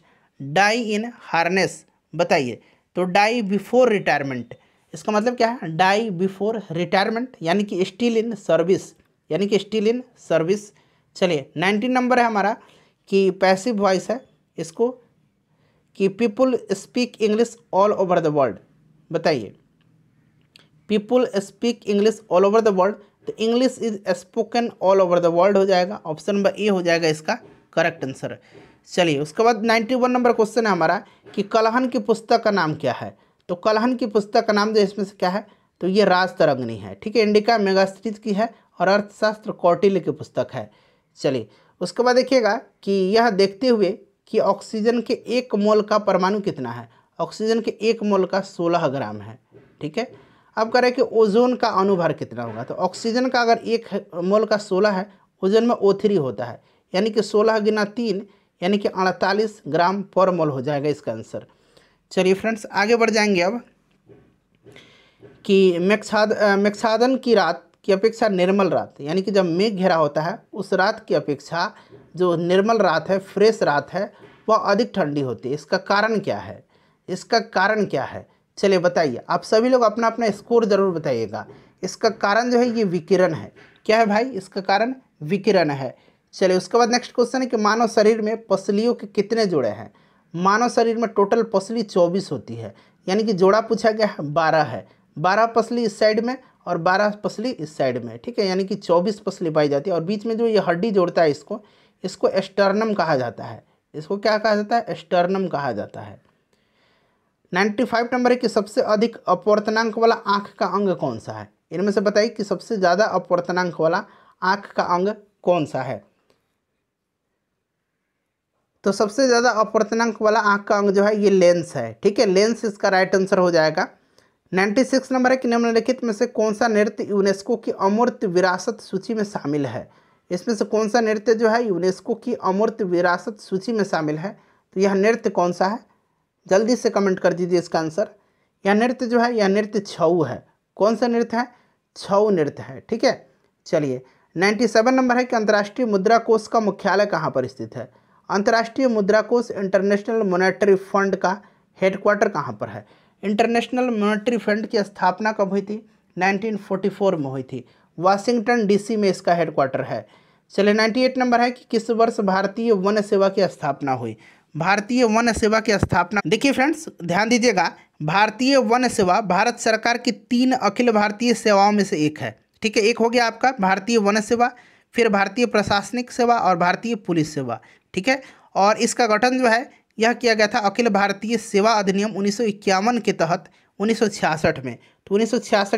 die in harness बताइए तो डाई बिफोर रिटायरमेंट इसका मतलब क्या है डाई बिफोर रिटायरमेंट यानी कि स्टील इन सर्विस यानी कि स्टील इन सर्विस चलिए नाइनटीन नंबर है हमारा कि पैसिव वॉइस है इसको कि people speak English all over the world बताइए people speak English all over the world तो English is spoken all over the world हो जाएगा ऑप्शन नंबर ए हो जाएगा इसका करेक्ट आंसर चलिए उसके बाद नाइन्टी वन नंबर क्वेश्चन है हमारा कि कलहन की पुस्तक का नाम क्या है तो कलहन की पुस्तक का नाम जो इसमें से क्या है तो ये राज तरंगनी है ठीक है इंडिका मेगास्त्रित की है और अर्थशास्त्र कौटिल्य की पुस्तक है चलिए उसके बाद देखिएगा कि यह देखते हुए कि ऑक्सीजन के एक मोल का परमाणु कितना है ऑक्सीजन के एक मोल का सोलह ग्राम है ठीक है अब करें कि ओजोन का अनुभार कितना होगा तो ऑक्सीजन का अगर एक मोल का सोलह है ओजोन में ओ होता है यानी कि सोलह गिना तीन यानी कि अड़तालीस ग्राम पर मोल हो जाएगा इसका आंसर चलिए फ्रेंड्स आगे बढ़ जाएंगे अब कि मेक्षाद मेक्षादन की रात की अपेक्षा निर्मल रात यानी कि जब मेघ घेरा होता है उस रात की अपेक्षा जो निर्मल रात है फ्रेश रात है वह अधिक ठंडी होती है इसका कारण क्या है इसका कारण क्या है चलिए बताइए आप सभी लोग अपना अपना स्कोर ज़रूर बताइएगा इसका कारण जो है ये विकिरण है क्या है भाई इसका कारण विकिरण है चलिए उसके बाद नेक्स्ट क्वेश्चन है कि मानव शरीर में पसलियों के कितने जोड़े हैं मानव शरीर में टोटल पसली चौबीस होती है यानी कि जोड़ा पूछा गया है बारह है बारह पसली इस साइड में और बारह पसली इस साइड में ठीक है यानी कि चौबीस पसली पाई जाती है और बीच में जो ये हड्डी जोड़ता है इसको इसको एस्टर्नम कहा जाता है इसको क्या कहा जाता है एस्टर्नम कहा जाता है नाइन्टी फाइव नंबर है कि सबसे अधिक अपवर्तनांक वाला आँख का अंग कौन सा है इनमें से बताइए कि सबसे ज़्यादा अपवर्तनांक वाला आँख का अंग कौन सा है तो सबसे ज़्यादा अपवर्तनांक वाला आँख का अंग जो है ये लेंस है ठीक है लेंस इसका राइट आंसर हो जाएगा नाइन्टी सिक्स नंबर है कि निम्नलिखित में से कौन सा नृत्य यूनेस्को की अमूर्त विरासत सूची में शामिल है इसमें से कौन सा नृत्य जो है यूनेस्को की अमूर्त विरासत सूची में शामिल है तो यह नृत्य कौन सा है जल्दी से कमेंट कर दीजिए इसका आंसर यह नृत्य जो है यह नृत्य छऊ है कौन सा नृत्य है छऊ नृत्य है ठीक है चलिए 97 नंबर है कि अंतर्राष्ट्रीय मुद्रा कोष का मुख्यालय कहाँ पर स्थित है अंतर्राष्ट्रीय मुद्रा कोष इंटरनेशनल मॉनेटरी फंड का हेडक्वार्टर कहाँ पर है इंटरनेशनल मॉनेटरी फंड की स्थापना कब हुई थी 1944 में हुई थी वाशिंगटन डीसी में इसका हेडक्वार्टर है चलिए 98 नंबर है कि किस वर्ष भारतीय वन सेवा की स्थापना हुई भारतीय वन सेवा की स्थापना देखिए फ्रेंड्स ध्यान दीजिएगा भारतीय वन सेवा भारत सरकार की तीन अखिल भारतीय सेवाओं में से एक है ठीक है एक हो गया आपका भारतीय वन सेवा फिर भारतीय प्रशासनिक सेवा और भारतीय पुलिस सेवा ठीक है और इसका गठन जो है यह किया गया था अखिल भारतीय सेवा अधिनियम उन्नीस के तहत उन्नीस में तो उन्नीस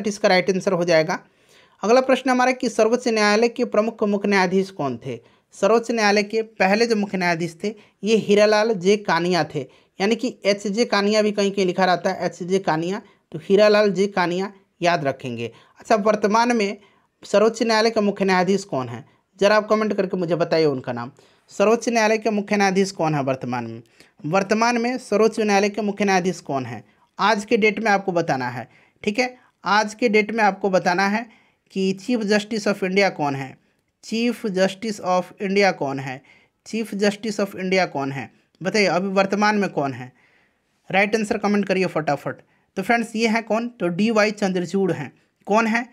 इसका राइट आंसर हो जाएगा अगला प्रश्न हमारा कि सर्वोच्च न्यायालय के प्रमुख मुख्य न्यायाधीश कौन थे सर्वोच्च न्यायालय के पहले जो मुख्य न्यायाधीश थे ये हीरालाल जे कानिया थे यानी कि एच जे कानिया भी कहीं कहीं लिखा रहता है एच जे कानिया तो हीरालाल जे कानिया याद रखेंगे अच्छा वर्तमान में सर्वोच्च न्यायालय के मुख्य न्यायाधीश कौन है जरा आप कमेंट करके मुझे बताइए उनका नाम सर्वोच्च न्यायालय के मुख्य न्यायाधीश कौन है वर्तमान में वर्तमान में सर्वोच्च न्यायालय के मुख्य न्यायाधीश कौन है आज के डेट में आपको बताना है ठीक है आज के डेट में आपको बताना है कि चीफ जस्टिस ऑफ इंडिया कौन है चीफ जस्टिस ऑफ इंडिया कौन है चीफ जस्टिस ऑफ इंडिया कौन है बताइए अभी वर्तमान में कौन है राइट आंसर कमेंट करिए फटाफट तो फ्रेंड्स ये हैं कौन तो डी वाई चंद्रचूड़ हैं कौन है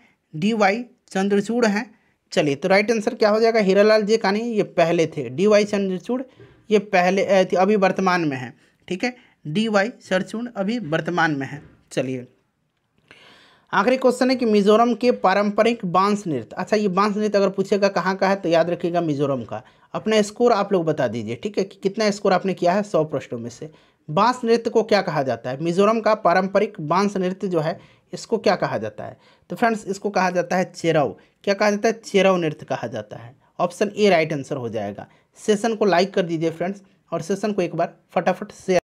डी वाई चंद्रचूड़ हैं चलिए तो राइट आंसर क्या हो जाएगा हीरालाल जी कहानी ये पहले थे डी वाई चंद्रचूड़ ये पहले अभी वर्तमान में है ठीक है डी वाई चंद्रचूड़ अभी वर्तमान में है चलिए आखिरी क्वेश्चन है कि मिजोरम के पारंपरिक बांस नृत्य अच्छा ये बांस नृत्य अगर पूछेगा कहाँ का है तो याद रखिएगा मिजोरम का अपना स्कोर आप लोग बता दीजिए ठीक है कि कितना स्कोर आपने किया है सौ प्रश्नों में से बांस नृत्य को क्या कहा जाता है मिजोरम का पारंपरिक बांस नृत्य जो है इसको क्या कहा जाता है तो फ्रेंड्स इसको कहा जाता है चेरव क्या कहा जाता है चेरव नृत्य कहा जाता है ऑप्शन ए राइट आंसर हो जाएगा सेशन को लाइक कर दीजिए फ्रेंड्स और सेशन को एक बार फटाफट शेयर